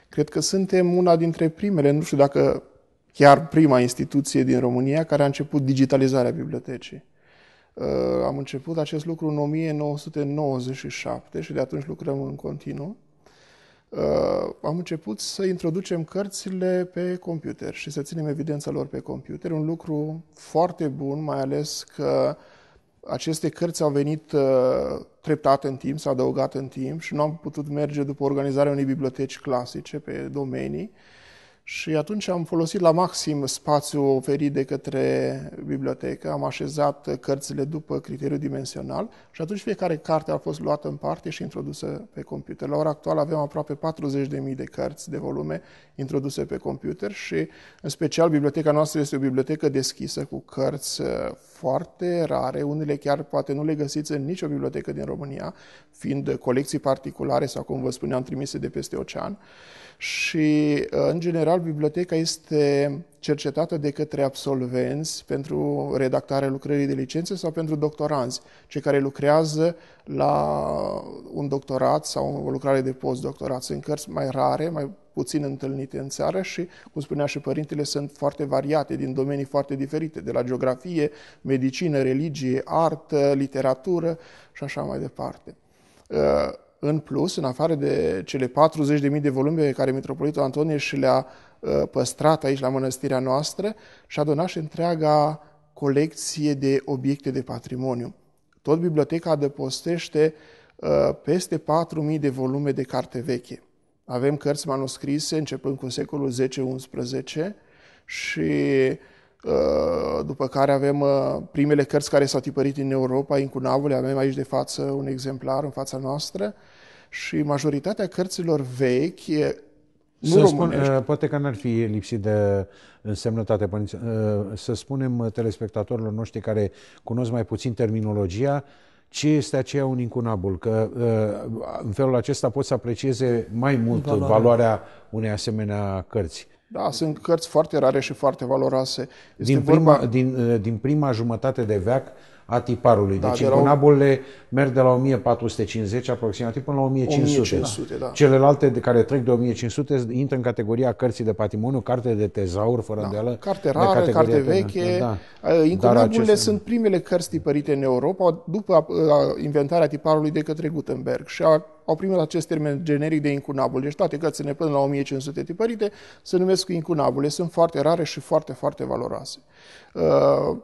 Cred că suntem una dintre primele, nu știu dacă chiar prima instituție din România care a început digitalizarea bibliotecii. Uh, am început acest lucru în 1997 și de atunci lucrăm în continuu. Uh, am început să introducem cărțile pe computer și să ținem evidența lor pe computer, un lucru foarte bun, mai ales că aceste cărți au venit uh, treptate în timp, s-au adăugat în timp și nu am putut merge după organizarea unei biblioteci clasice pe domenii. Uh, și atunci am folosit la maxim spațiul oferit de către bibliotecă, am așezat cărțile după criteriu dimensional și atunci fiecare carte a fost luată în parte și introdusă pe computer. La ora actuală avem aproape 40.000 de cărți, de volume introduse pe computer și în special biblioteca noastră este o bibliotecă deschisă cu cărți uh, foarte rare, unele chiar poate nu le găsiți în nicio bibliotecă din România, fiind uh, colecții particulare sau, cum vă spuneam, trimise de peste ocean și, uh, în general, biblioteca este cercetată de către absolvenți pentru redactarea lucrării de licență sau pentru doctoranți, cei care lucrează la un doctorat sau o lucrare de postdoctorat. Sunt cărți mai rare, mai puțin întâlnite în țară și, cum spunea și părintele, sunt foarte variate, din domenii foarte diferite, de la geografie, medicină, religie, artă, literatură și așa mai departe. Uh, în plus, în afară de cele 40.000 de volume pe care Mitropolitul Antonie și le-a uh, păstrat aici la mănăstirea noastră, și-a donat și întreaga colecție de obiecte de patrimoniu. Tot biblioteca adăpostește uh, peste 4.000 de volume de carte veche. Avem cărți manuscrise începând cu secolul 10-11 și Uh, după care avem uh, primele cărți care s-au tipărit în Europa, incunabile, avem aici de față un exemplar în fața noastră și majoritatea cărților vechi nu să spun, uh, poate că n-ar fi lipsit de însemnătate. Să spunem telespectatorilor noștri care cunosc mai puțin terminologia, ce este aceea un incunabul, că în felul acesta poți să aprecieze mai mult valoarea, valoarea unei asemenea cărți. Da, sunt cărți foarte rare și foarte valoroase. Este din, prima, vorba... din, din prima jumătate de veac, a tiparului. Da, deci de imponabile merg de la 1450 aproximativ până la 1500. 1500 da. da. Celelalte de care trec de 1500 intră în categoria cărții de patrimoniu, carte de tezaur, fără da. îndoială. Carte rară, de carte veche. Da. Imponabilele acest... sunt primele cărți tipărite în Europa după uh, inventarea tiparului de către Gutenberg și a au primit acest termen generic de incunabil. Deci toate cărțile până la 1500 tipărite se numesc incunabile. Sunt foarte rare și foarte, foarte valoroase. Uh,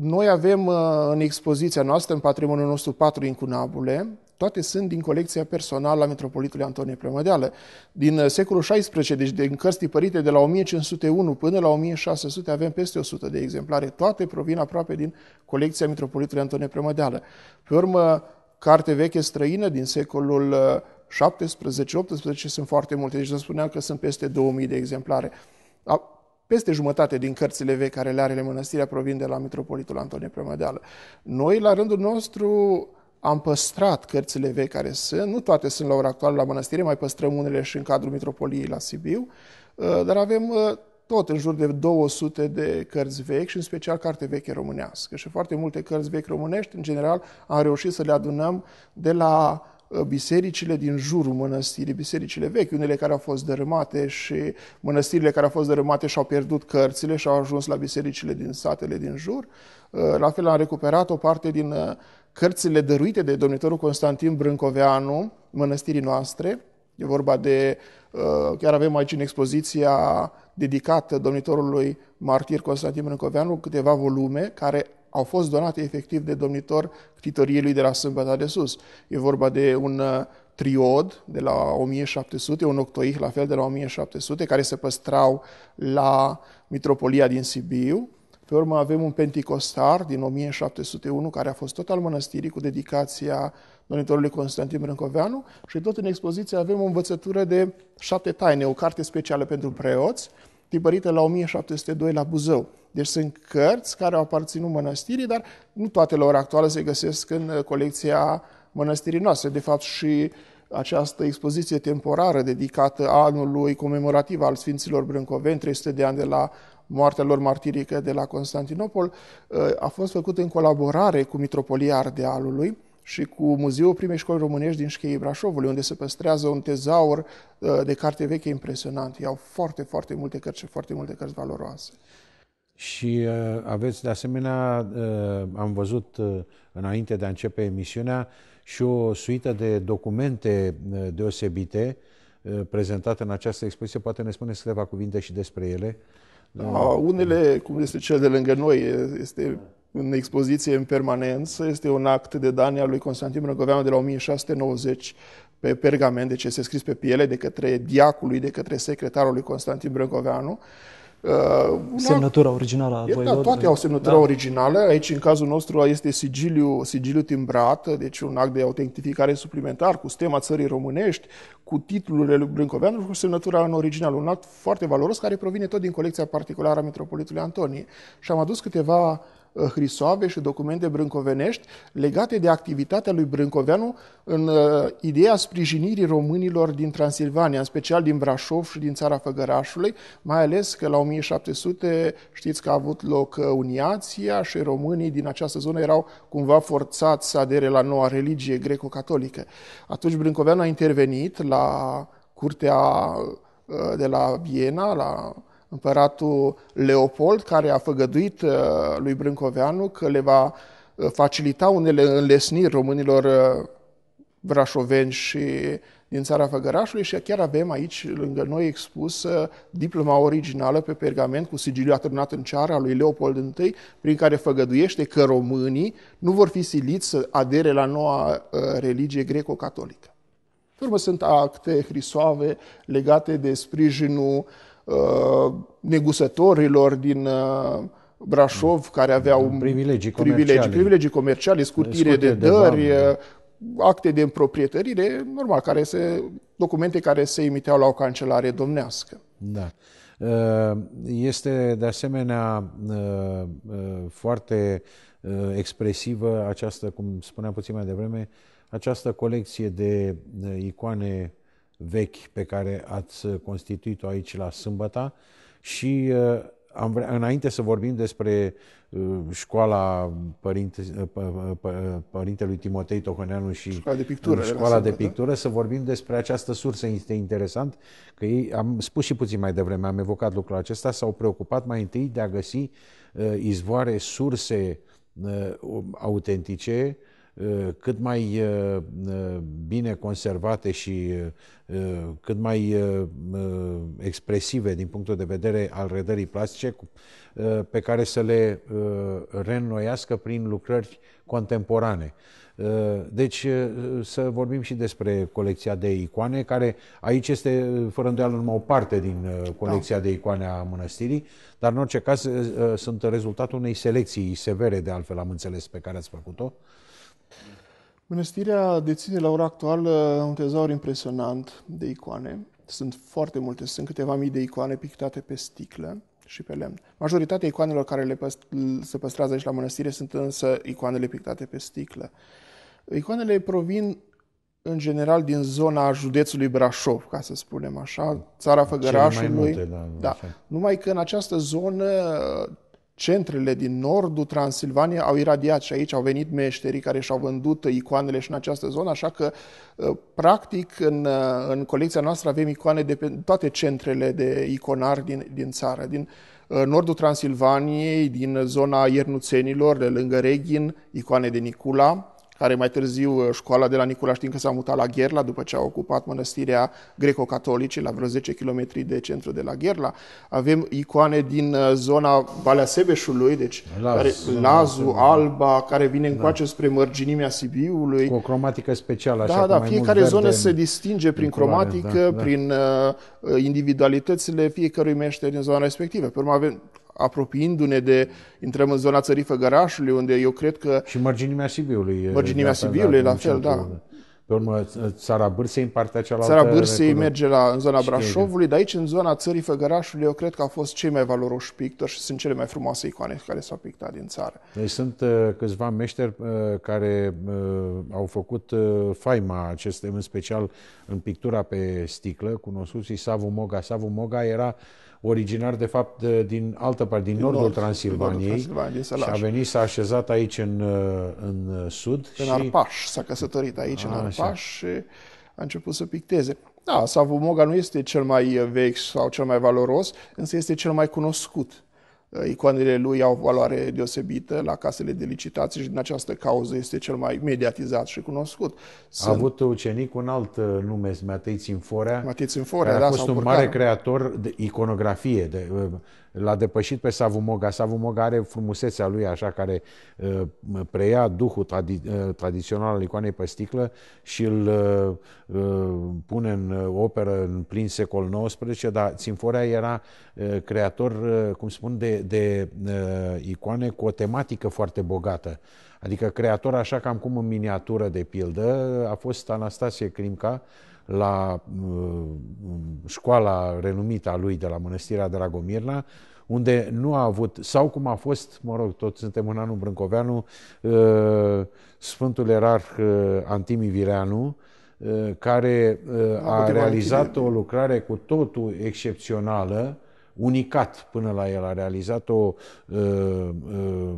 noi avem uh, în expoziția noastră, în patrimoniul nostru, patru incunabule, toate sunt din colecția personală a Metropolitului Antonie Plămădeală. Din uh, secolul XVI, deci din cărți tipărite de la 1501 până la 1600, avem peste 100 de exemplare. Toate provin aproape din colecția Metropolitului Antonie Plămădeală. Pe urmă, carte veche străină din secolul 17-18 uh, sunt foarte multe, deci să spuneam că sunt peste 2000 de exemplare. Peste jumătate din cărțile vechi care le are mănăstirea provin de la Metropolitul Antonie Prămădeală. Noi, la rândul nostru, am păstrat cărțile vechi care sunt, nu toate sunt la ora actuală la mănăstire, mai păstrăm unele și în cadrul Metropoliei la Sibiu, uh, dar avem uh, tot în jur de 200 de cărți vechi și în special carte veche românească. Și foarte multe cărți vechi românești, în general, am reușit să le adunăm de la Uh, bisericile din jurul mănăstirii, bisericile vechi, unele care au fost dărâmate și mănăstirile care au fost dărâmate și-au pierdut cărțile și au ajuns la bisericile din satele din jur. Uh, la fel am recuperat o parte din uh, cărțile dăruite de domnitorul Constantin Brâncoveanu mănăstirii noastre. E vorba de, chiar avem aici în expoziția dedicată domnitorului martir Constantin Brâncoveanu, câteva volume care au fost donate efectiv de domnitor ctitoriei lui de la Sâmbăta de Sus. E vorba de un uh, triod de la 1700, un octoih la fel de la 1700, care se păstrau la Mitropolia din Sibiu. Pe urmă avem un penticostar din 1701, care a fost tot al mănăstirii, cu dedicația domnitorului Constantin Brâncoveanu și tot în expoziție avem o învățătură de șapte taine, o carte specială pentru preoți, tipărită la 1702 la Buzău. Deci sunt cărți care au aparținut mănăstirii, dar nu toate la ora actuală se găsesc în uh, colecția mănăstirii noastre. De fapt, și această expoziție temporară dedicată anului comemorativ al Sfinților Brâncoveni, 300 de ani de la moartea lor martirică de la Constantinopol, uh, a fost făcută în colaborare cu Mitropolia Ardealului și cu Muzeul Primei Școli Românești din Șcheii Brașovului, unde se păstrează un tezaur uh, de carte veche impresionant. Iau foarte, foarte multe cărți și foarte multe cărți valoroase. Și uh, aveți, de asemenea, uh, am văzut uh, înainte de a începe emisiunea și o suită de documente deosebite prezentate în această expoziție. Poate ne spuneți câteva cuvinte și despre ele. Da, unele, cum este cel de lângă noi, este în expoziție în permanență, este un act de Dania al lui Constantin Brâncoveanu de la 1690 pe pergament, deci este scris pe piele de către diacului, de către secretarul lui Constantin Brâncoveanu Uh, semnătura originală a voilor, Da, toate da. au semnătura da. originală. Aici, în cazul nostru, este sigiliu, sigiliu timbrat, deci un act de autentificare suplimentar cu stema țării românești, cu titlurile lui Brâncoveanu și cu semnătura în original. Un act foarte valoros care provine tot din colecția particulară a Metropolitului Antonie. Și am adus câteva uh, Uh, hrisoave și documente brâncovenești legate de activitatea lui Brâncoveanu în uh, ideea sprijinirii românilor din Transilvania, în special din Brașov și din țara Făgărașului, mai ales că la 1700 știți că a avut loc uh, uniația și românii din această zonă erau cumva forțați să adere la noua religie greco-catolică. Atunci Brâncoveanu a intervenit la curtea de la Viena, la împăratul Leopold, care a făgăduit uh, lui Brâncoveanu că le va uh, facilita unele înlesniri românilor brașoveni uh, și din țara Făgărașului și chiar avem aici lângă noi expus diploma originală pe pergament cu sigiliu atârnat în ceara lui Leopold I, prin care făgăduiește că românii nu vor fi siliți să adere la noua religie greco-catolică. Pe urmă sunt acte hrisoave legate de sprijinul uh, Uh, negusătorilor din uh, Brașov mm. care aveau privilegii comerciale, privilegii, privilegii comerciale scutire de, de dări, de uh, acte de împroprietărire, normal, care se, documente care se imiteau la o cancelare domnească. Da. Este de asemenea foarte expresivă această, cum spuneam puțin mai devreme, această colecție de icoane vechi pe care ați constituit-o aici la Sâmbăta și uh, am vrea, înainte să vorbim despre uh, școala părinte, uh, părintelui Timotei Tohăneanu și școala de pictură, școala de pictură să vorbim despre această sursă. Este interesant că ei, am spus și puțin mai devreme, am evocat lucrul acesta, s-au preocupat mai întâi de a găsi izvoare, surse autentice Uh, cât mai uh, uh, bine conservate și cât mai expresive din punctul de vedere al redării plastice, pe care să le reînnoiască prin lucrări contemporane. Deci să vorbim și despre colecția de icoane, care aici este fără îndoială numai o parte din colecția da. de icoane a mănăstirii, dar în orice caz sunt rezultatul unei selecții severe, de altfel am înțeles, pe care ați făcut-o. Mănăstirea deține la ora actuală un tezaur impresionant de icoane. Sunt foarte multe, sunt câteva mii de icoane pictate pe sticlă și pe lemn. Majoritatea icoanelor care le păst- se păstrează aici la mănăstire sunt însă icoanele pictate pe sticlă. Icoanele provin în general din zona județului Brașov, ca să spunem așa, țara Făgărașului. Multe, da, da. da. Numai că în această zonă centrele din nordul Transilvaniei au iradiat și aici au venit meșterii care și-au vândut icoanele și în această zonă, așa că, ă, practic, în, ă, în colecția noastră avem icoane de pe toate centrele de iconari din, din țară, din ă, nordul Transilvaniei, din zona Iernuțenilor, de lângă Reghin, icoane de Nicula, care mai târziu uh, școala de la Nicula că s-a mutat la Gherla după ce a ocupat mănăstirea greco-catolice la vreo 10 km de centru de la Gherla. Avem icoane din uh, zona Valea Sebeșului, deci la care, Lazul, Alba, care vine da. încoace da. spre mărginimea Sibiului. Cu o cromatică specială. Da, așa, da, da, fiecare zonă se distinge prin da, cromatică, da, da. prin uh, individualitățile fiecărui meșter din zona respectivă. Pe urmă avem apropiindu-ne de, intrăm în zona țării Făgărașului, unde eu cred că... Și mărginimea Sibiului. Mărginimea da, Sibiului, la, la fel, da. Pe urmă, țara Bârsei în partea cealaltă... Țara Bârsei merge la, în zona Brașovului, dar aici, în zona țării Făgărașului, eu cred că au fost cei mai valoroși pictori și sunt cele mai frumoase icoane care s-au pictat din țară. Deci sunt uh, câțiva meșteri uh, care uh, au făcut faima acestei, în special în pictura pe sticlă, cunoscuții Savu Moga. Savu Moga era originar de fapt din altă parte, din, din nordul nord, Transilvaniei, nordul Transilvaniei și a venit, s-a așezat aici în, uh, în uh, sud. În și... Arpaș, s-a căsătorit aici a, în Arpaș așa. și a început să picteze. Da, Savu Moga nu este cel mai vechi sau cel mai valoros, însă este cel mai cunoscut Uh, icoanele lui au valoare deosebită la casele de licitații și din această cauză este cel mai mediatizat și cunoscut. Sunt... A avut ucenic un alt uh, nume, Matei Ținforea, Matei Ținforea da, a fost un mare creator de iconografie, de uh, l-a depășit pe Savu Moga. Savu Moga are frumusețea lui, așa, care uh, preia duhul tradi- uh, tradițional al icoanei pe sticlă și îl uh, uh pune în operă în plin secol XIX, dar Simforea era uh, creator, uh, cum spun, de, de icoane cu o tematică foarte bogată. Adică creator așa cam cum în miniatură, de pildă, a fost Anastasie Klimka, la uh, școala renumită a lui de la Mănăstirea Dragomirna, unde nu a avut, sau cum a fost, mă rog, tot suntem în anul Brâncoveanu, uh, Sfântul Erarh uh, Antimi Vireanu, care a realizat o lucrare cu totul excepțională, unicat până la el, a realizat o uh, uh,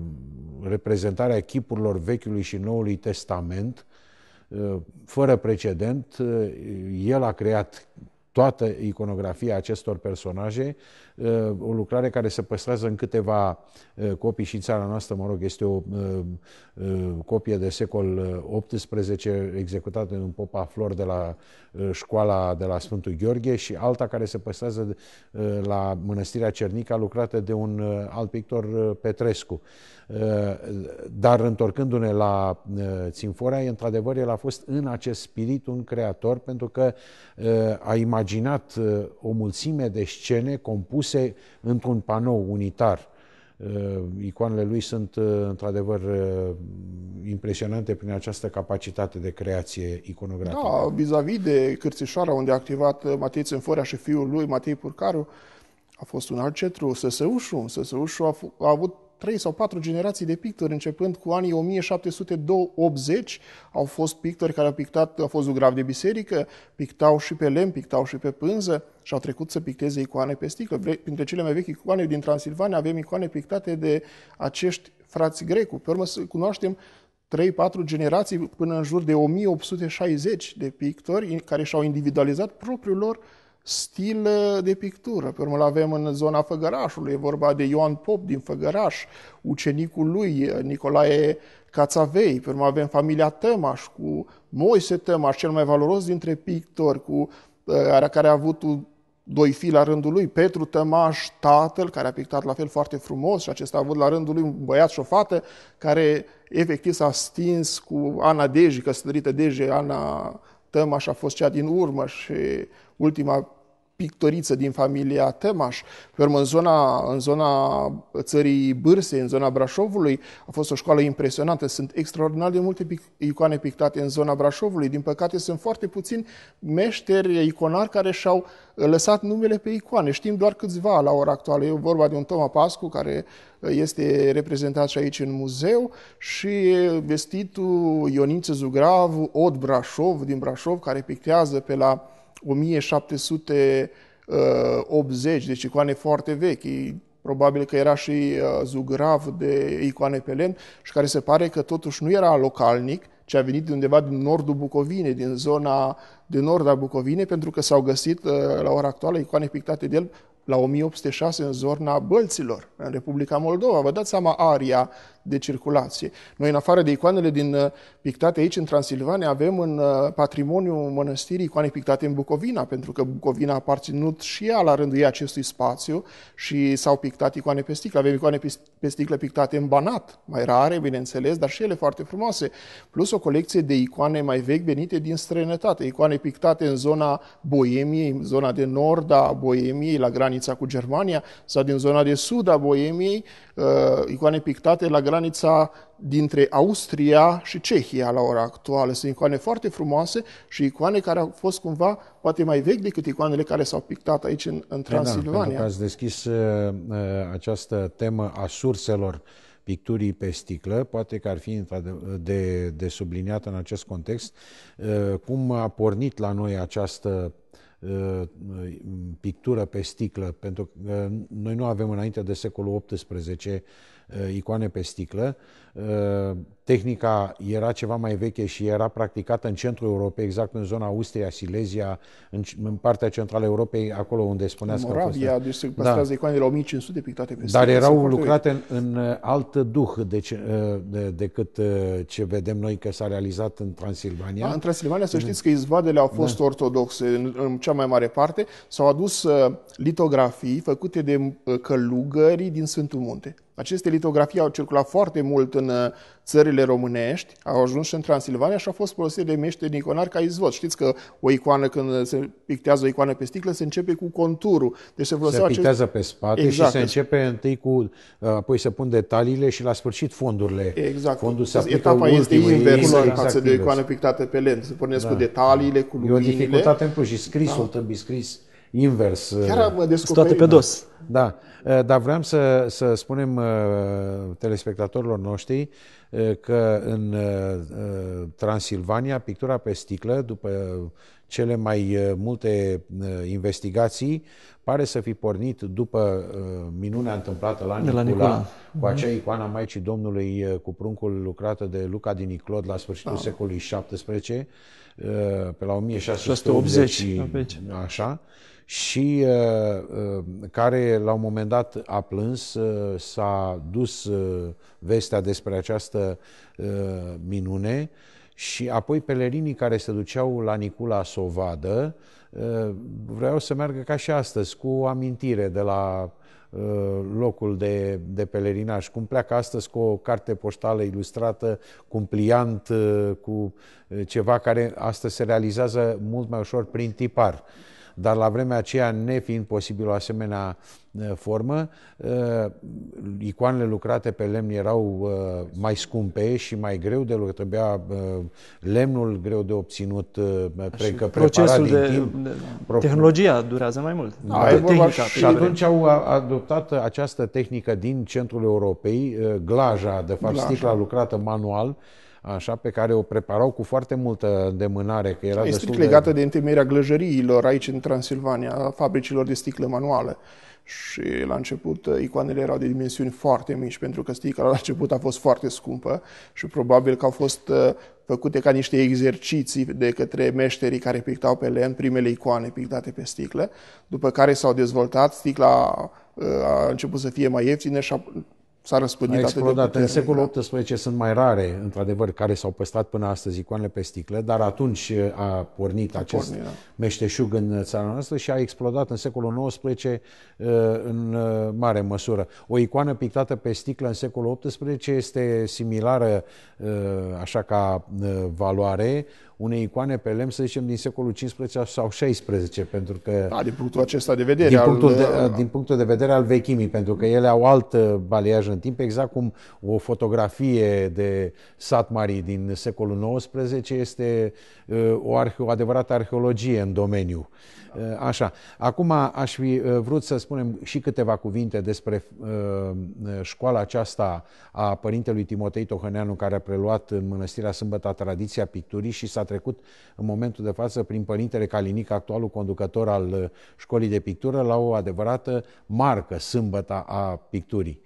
reprezentare a chipurilor Vechiului și Noului Testament, fără precedent. El a creat toată iconografia acestor personaje, uh, o lucrare care se păstrează în câteva uh, copii și în țara noastră, mă rog, este o uh, copie de secol XVIII executată în popa Flor de la școala de la Sfântul Gheorghe și alta care se păstrează la Mănăstirea Cernica, lucrată de un alt pictor Petrescu. Dar întorcându-ne la Ținforea, într-adevăr, el a fost în acest spirit un creator pentru că a imaginat imaginat uh, o mulțime de scene compuse într-un panou unitar. Uh, icoanele lui sunt uh, într-adevăr impresionante prin această capacitate de creație iconografică. Da, vis-a-vis de Cârțișoara, unde a activat Matei Țânforea și fiul lui, Matei Purcaru, a fost un alt centru, Săsăușu. Săsăușu a, a avut Trei sau patru generații de pictori, începând cu anii 1780, au fost pictori care au pictat, au fost grav de biserică, pictau și pe lemn, pictau și pe pânză și au trecut să picteze icoane pe sticlă. Printre cele mai vechi icoane din Transilvania avem icoane pictate de acești frați grecu. Pe urmă să cunoaștem 3-4 generații până în jur de 1860 de pictori care și-au individualizat propriul lor uh, stil uh, de pictură. Pe urmă îl avem în zona Făgărașului, e vorba de Ioan Pop din Făgăraș, ucenicul lui uh, Nicolae Cațavei, pe urmă avem familia Tămaș cu Moise Tămaș, cel mai valoros dintre pictori, cu, uh, care a avut doi fii la rândul lui, Petru Tămaș, tatăl, care a pictat la fel foarte frumos și acesta a avut la rândul lui un băiat și o fată care efectiv s-a stins cu Ana Deji, căsătorită Deji, Ana Tămaș a fost cea din urmă și ultima pictoriță din familia Temaș. Pe urmă, în zona, în zona țării Bârsei, în zona Brașovului, a fost o școală impresionantă. Sunt extraordinar de multe pic- icoane pictate în zona Brașovului. Din păcate, sunt foarte puțini meșteri iconari care și-au uh, lăsat numele pe icoane. Știm doar câțiva la ora actuală. E vorba de un Toma Pascu, care uh, este reprezentat și aici în muzeu, și vestitul Ioniță Zugrav, Od Brașov, din Brașov, care pictează pe la 1780, deci icoane foarte vechi, probabil că era și uh, zugrav de icoane pe lemn și care se pare că totuși nu era localnic, ce a venit de undeva din nordul Bucovinei, din zona de nord a Bucovinei, pentru că s-au găsit uh, la ora actuală icoane pictate de el la 1806 în zona Bălților, în Republica Moldova. Vă dați seama aria de circulație. Noi, în afară de icoanele din uh, pictate aici, în Transilvania, avem în uh, patrimoniu mănăstirii icoane pictate în Bucovina, pentru că Bucovina a aparținut și ea la rândul ei acestui spațiu și s-au pictat icoane pe sticlă. Avem icoane pe sticlă pictate în Banat, mai rare, bineînțeles, dar și ele foarte frumoase. Plus o colecție de icoane mai vechi venite din străinătate, icoane pictate în zona Boemiei, în zona de nord a Boemiei, la granița granița cu Germania, sau din zona de sud a Boemiei, uh, icoane pictate la granița dintre Austria și Cehia la ora actuală. Sunt icoane foarte frumoase și icoane care au fost cumva poate mai vechi decât icoanele care s-au pictat aici în, în Transilvania. Da, da, pentru că ați deschis uh, uh, această temă a surselor picturii pe sticlă, poate că ar fi de, de subliniat în acest context, uh, cum a pornit la noi această Uh, uh, pictură pe sticlă, pentru că uh, noi nu avem înainte de secolul XVIII Uh, icoane pe sticlă. Uh, tehnica era ceva mai veche și era practicată în centrul Europei, exact în zona Austria, Silesia, în, în partea centrală a Europei, acolo unde spuneați Moravia, că a fost. Moravia, da. deci se da. păstrează da. icoanele 1500 pictate pe Dar erau lucrate în, în uh, alt duh deci, de, decât ce vedem noi că s-a realizat în Transilvania. Da, în Transilvania să mm. știți că izvadele au da. fost da. ortodoxe în, în cea mai mare parte. S-au adus litografii făcute de călugării din Sfântul Munte. Aceste litografii au circulat foarte mult în uh, țările românești, au ajuns și în Transilvania și au fost folosite de meșteri iconari ca izvot. Știți că o icoană, când uh, se pictează o icoană pe sticlă, se începe cu conturul. Deci se, se pictează acest... pe spate exact. și se începe întâi cu, uh, apoi se pun detaliile și la sfârșit fondurile. Exact. Fondul se aplică Etapa este inversă exact. față de o exact. icoană pictată pe lent. Se pornesc da. cu detaliile, cu luminile. E o dificultate în plus și scrisul da. trebuie scris invers. Chiar uh, am descoperit. Toate pe da. dos. Da. Uh, dar vreau să, să spunem uh, telespectatorilor noștri că în Transilvania, pictura pe sticlă, după cele mai multe investigații, pare să fi pornit după minunea întâmplată la Nicula, la Nicula. cu mhm. acea icoană a Maicii Domnului cu pruncul lucrată de Luca din Iclod la sfârșitul da. secolului XVII, pe la 1680, 680, așa, și uh, uh, care la un moment dat a plâns, uh, s-a dus vestea despre această minune și apoi pelerinii care se duceau la Nicula Sovadă vreau să meargă ca și astăzi cu amintire de la locul de, de pelerinaj, cum pleacă astăzi cu o carte poștală ilustrată, cu un pliant, cu ceva care astăzi se realizează mult mai ușor prin tipar. Uh, dar la vremea aceea, nefiind posibil o asemenea uh, formă, uh, icoanele lucrate pe lemn erau uh, mai scumpe și mai greu de lucrat. Trebuia lemnul greu de obținut, cred că procesul din de, timp. De, Tehnologia durează mai mult. Da, de adică tehnica, și atunci au adoptat această tehnică din centrul europei, glaja, de fapt glaja. sticla lucrată manual, așa, pe care o preparau cu foarte multă demânare. Că era e strict de... legată de întemeierea glăjăriilor aici în Transilvania, a fabricilor de sticlă manuale. Și la început eh, icoanele erau de dimensiuni foarte mici, pentru că sticla la început a fost foarte scumpă și probabil că au fost eh, făcute ca niște exerciții de către meșterii care pictau pe lemn primele icoane pictate pe sticlă, după care s-au dezvoltat, sticla eh, a început să fie mai ieftină și a s-a răspândit a explodat. atât de puternic. În secolul XVIII da. sunt mai rare, într-adevăr, care s-au păstrat până astăzi icoanele pe sticlă, dar atunci uh, a pornit a acest pornit, da. meșteșug în uh, țara noastră și a explodat în secolul XIX uh, în mare măsură. O icoană pictată pe sticlă în secolul XVIII este similară, așa ca valoare, unei icoane pe lemn, să zicem, din secolul 15 sau 16, pentru că... Da, din punctul acesta de vedere. Din punctul, al, de, din punctul de vedere al vechimii, pentru că ele au alt uh, baliaj în timp, exact cum o fotografie de satmari din secolul 19 este uh, o, arhe, o adevărată arheologie în domeniu. Uh, așa. Acum aș fi vrut să spunem și câteva cuvinte despre școala aceasta a părintelui Timotei Tohăneanu, care a preluat în Mănăstirea Sâmbăta tradiția picturii și s-a trecut în momentul de față prin părintele Calinic, actualul conducător al uh, școlii de pictură, la o adevărată marcă sâmbăta a picturii.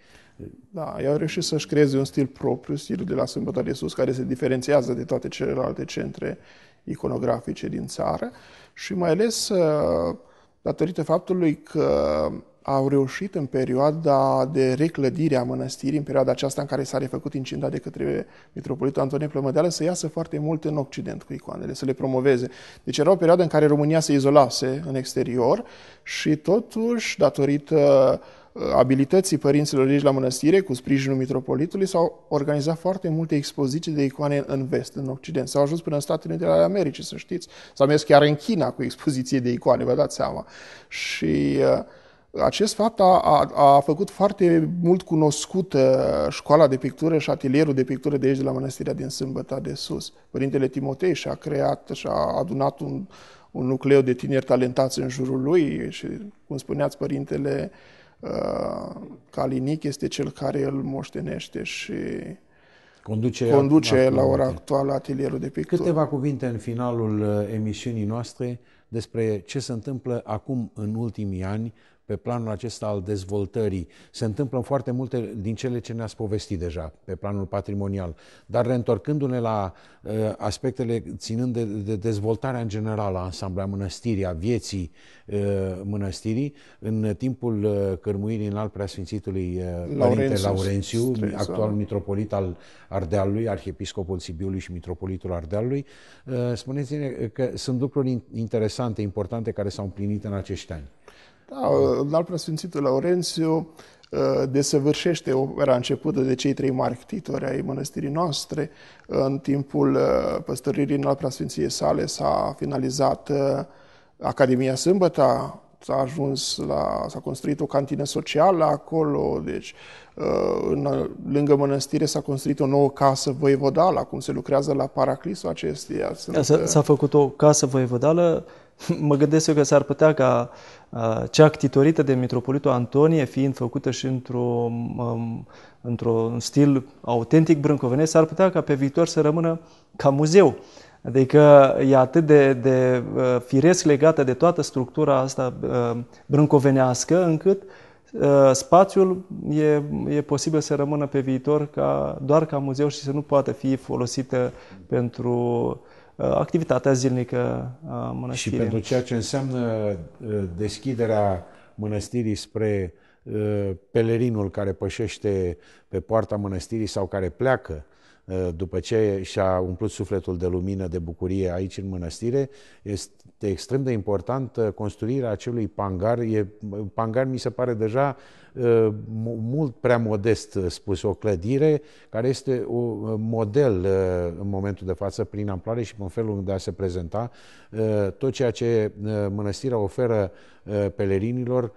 Da, i au reușit să-și creeze un stil propriu, stilul de la Sâmbăta de Sus, care se diferențiază de toate celelalte centre iconografice din țară și mai ales uh, datorită faptului că au reușit în perioada de reclădire a mănăstirii, în perioada aceasta în care s-a refăcut incinta de către metropolitul Antonie Plămădeală, să iasă foarte mult în Occident cu icoanele, să le promoveze. Deci era o perioadă în care România se izolase în exterior și totuși, datorită Uh, abilității părinților aici la mănăstire, cu sprijinul mitropolitului, s-au organizat foarte multe expoziții de icoane în vest, în Occident. S-au ajuns până în Statele Unite ale Americii, să știți. S-au mers chiar în China cu expoziție de icoane, vă dați seama. Și uh, acest fapt a, a, a făcut foarte mult cunoscută școala de pictură și atelierul de pictură de aici, de la Mănăstirea din Sâmbăta de Sus. Părintele Timotei și-a creat și-a adunat un, un nucleu de tineri talentați în jurul lui și, cum spuneați, părintele uh, Calinic uh, este cel care îl moștenește și conduce, conduce la ora actuală atelierul de pictură. Câteva cuvinte în finalul uh, emisiunii noastre despre ce se întâmplă acum în ultimii ani pe planul acesta al dezvoltării. Se întâmplă foarte multe din cele ce ne-ați povestit deja, pe planul patrimonial. Dar reîntorcându-ne la uh, aspectele ținând de, de dezvoltarea în general a ansamblului, mănăstirii, a vieții uh, mănăstirii, în timpul uh, cărmuirii în al preasfințitului uh, Laurențiu, Părinte Laurențiu, actual mitropolit al Ardealului, arhiepiscopul Sibiului și mitropolitul Ardealului, uh, spuneți-ne că sunt lucruri interesante, importante, care s-au împlinit în acești ani. Da, în al preasfințitul Laurențiu uh, desăvârșește opera începută de cei trei mari ai mănăstirii noastre. În timpul uh, păstăririi în al preasfinției sale s-a finalizat uh, Academia Sâmbăta, s-a ajuns la, s-a construit o cantină socială acolo, deci în, lângă mănăstire s-a construit o nouă casă voievodală, acum se lucrează la paraclisul acesteia. s-a, s-a făcut o casă voievodală Mă gândesc eu că s-ar putea ca cea actitorită de Mitropolitul Antonie, fiind făcută și într-o, într-un stil autentic brâncovenesc, s-ar putea ca pe viitor să rămână ca muzeu. Adică e atât de, de firesc legată de toată structura asta brâncovenească, încât spațiul e, e posibil să rămână pe viitor ca, doar ca muzeu și să nu poată fi folosită pentru Uh, activitatea zilnică a uh, mănăstirii. Și pentru ceea ce înseamnă uh, deschiderea mănăstirii spre pelerinul care pășește pe poarta mănăstirii sau care pleacă după ce și-a umplut sufletul de lumină, de bucurie aici în mănăstire, este este extrem de importantă construirea acelui pangar. E, pangar mi se pare deja uh, mult prea modest spus, o clădire care este un model uh, în momentul de față prin amploare și în felul de a se prezenta. Uh, tot ceea ce mănăstirea oferă pelerinilor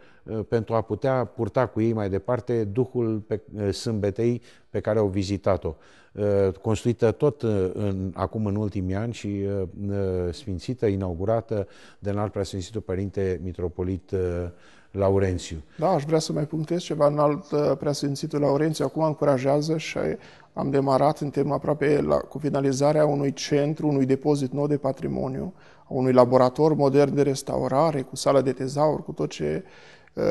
pentru a putea purta cu ei mai departe duhul pe, sâmbetei pe care au vizitat-o. Uh, construită tot uh, în, acum în ultimii ani și uh, sfințită, inaugurată de înalt preasfințitul Părinte Mitropolit Laurențiu. Da, aș vrea să mai punctez ceva. Înalt preasfințitul Laurențiu acum încurajează și am demarat, suntem aproape la, cu finalizarea unui centru, unui depozit nou de patrimoniu, unui laborator modern de restaurare, cu sală de tezaur, cu tot ce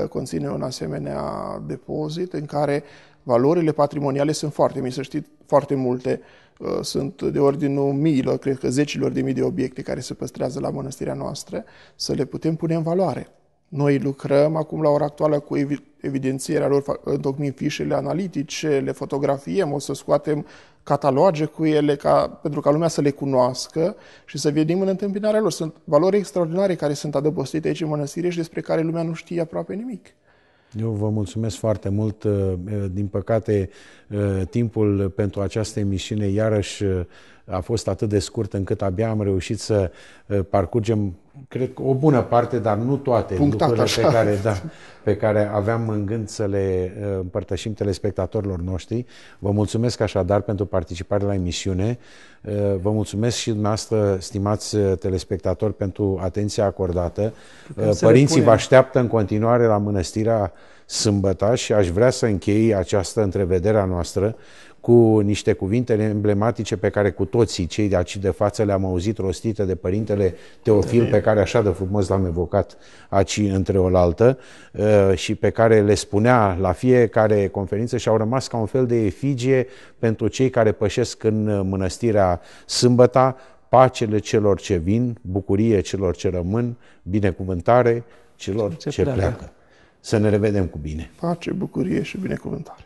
conține un asemenea depozit în care valorile patrimoniale sunt foarte mici, să știți, foarte multe. Uh, sunt de ordinul miilor, cred că zecilor de mii de obiecte care se păstrează la mănăstirea noastră, să le putem pune în valoare. Noi lucrăm acum la ora actuală cu evidențierea lor, întocmim fișele analitice, le fotografiem, o să scoatem cataloge cu ele ca, pentru ca lumea să le cunoască și să vedem în întâmpinarea lor. Sunt valori extraordinare care sunt adăpostite aici în mănăstire și despre care lumea nu știe aproape nimic. Eu vă mulțumesc foarte mult. Uh, uh, din păcate, uh, timpul pentru această emisiune iarăși a fost atât de scurt încât abia am reușit să parcurgem cred că o bună parte, dar nu toate Punctat, lucrurile așa. pe care, da, pe care aveam în gând să le uh, împărtășim telespectatorilor noștri. Vă mulțumesc așadar pentru participare la emisiune. Uh, vă mulțumesc și dumneavoastră, stimați uh, telespectatori, pentru atenția acordată. Putem Părinții vă așteaptă în continuare la mănăstirea Sâmbăta și aș vrea să închei această întrevedere a noastră cu niște cuvinte emblematice pe care cu toții cei de aici de față le-am auzit rostite de părintele Teofil, pe care așa de frumos l-am evocat aici între oaltă uh, și pe care le spunea la fiecare conferință și au rămas ca un fel de efigie pentru cei care pășesc în mănăstirea Sâmbăta, pacele celor ce vin, bucurie celor ce rămân, binecuvântare celor ce, ce pleacă. pleacă. Să ne revedem cu bine. Pace, bucurie și binecuvântare.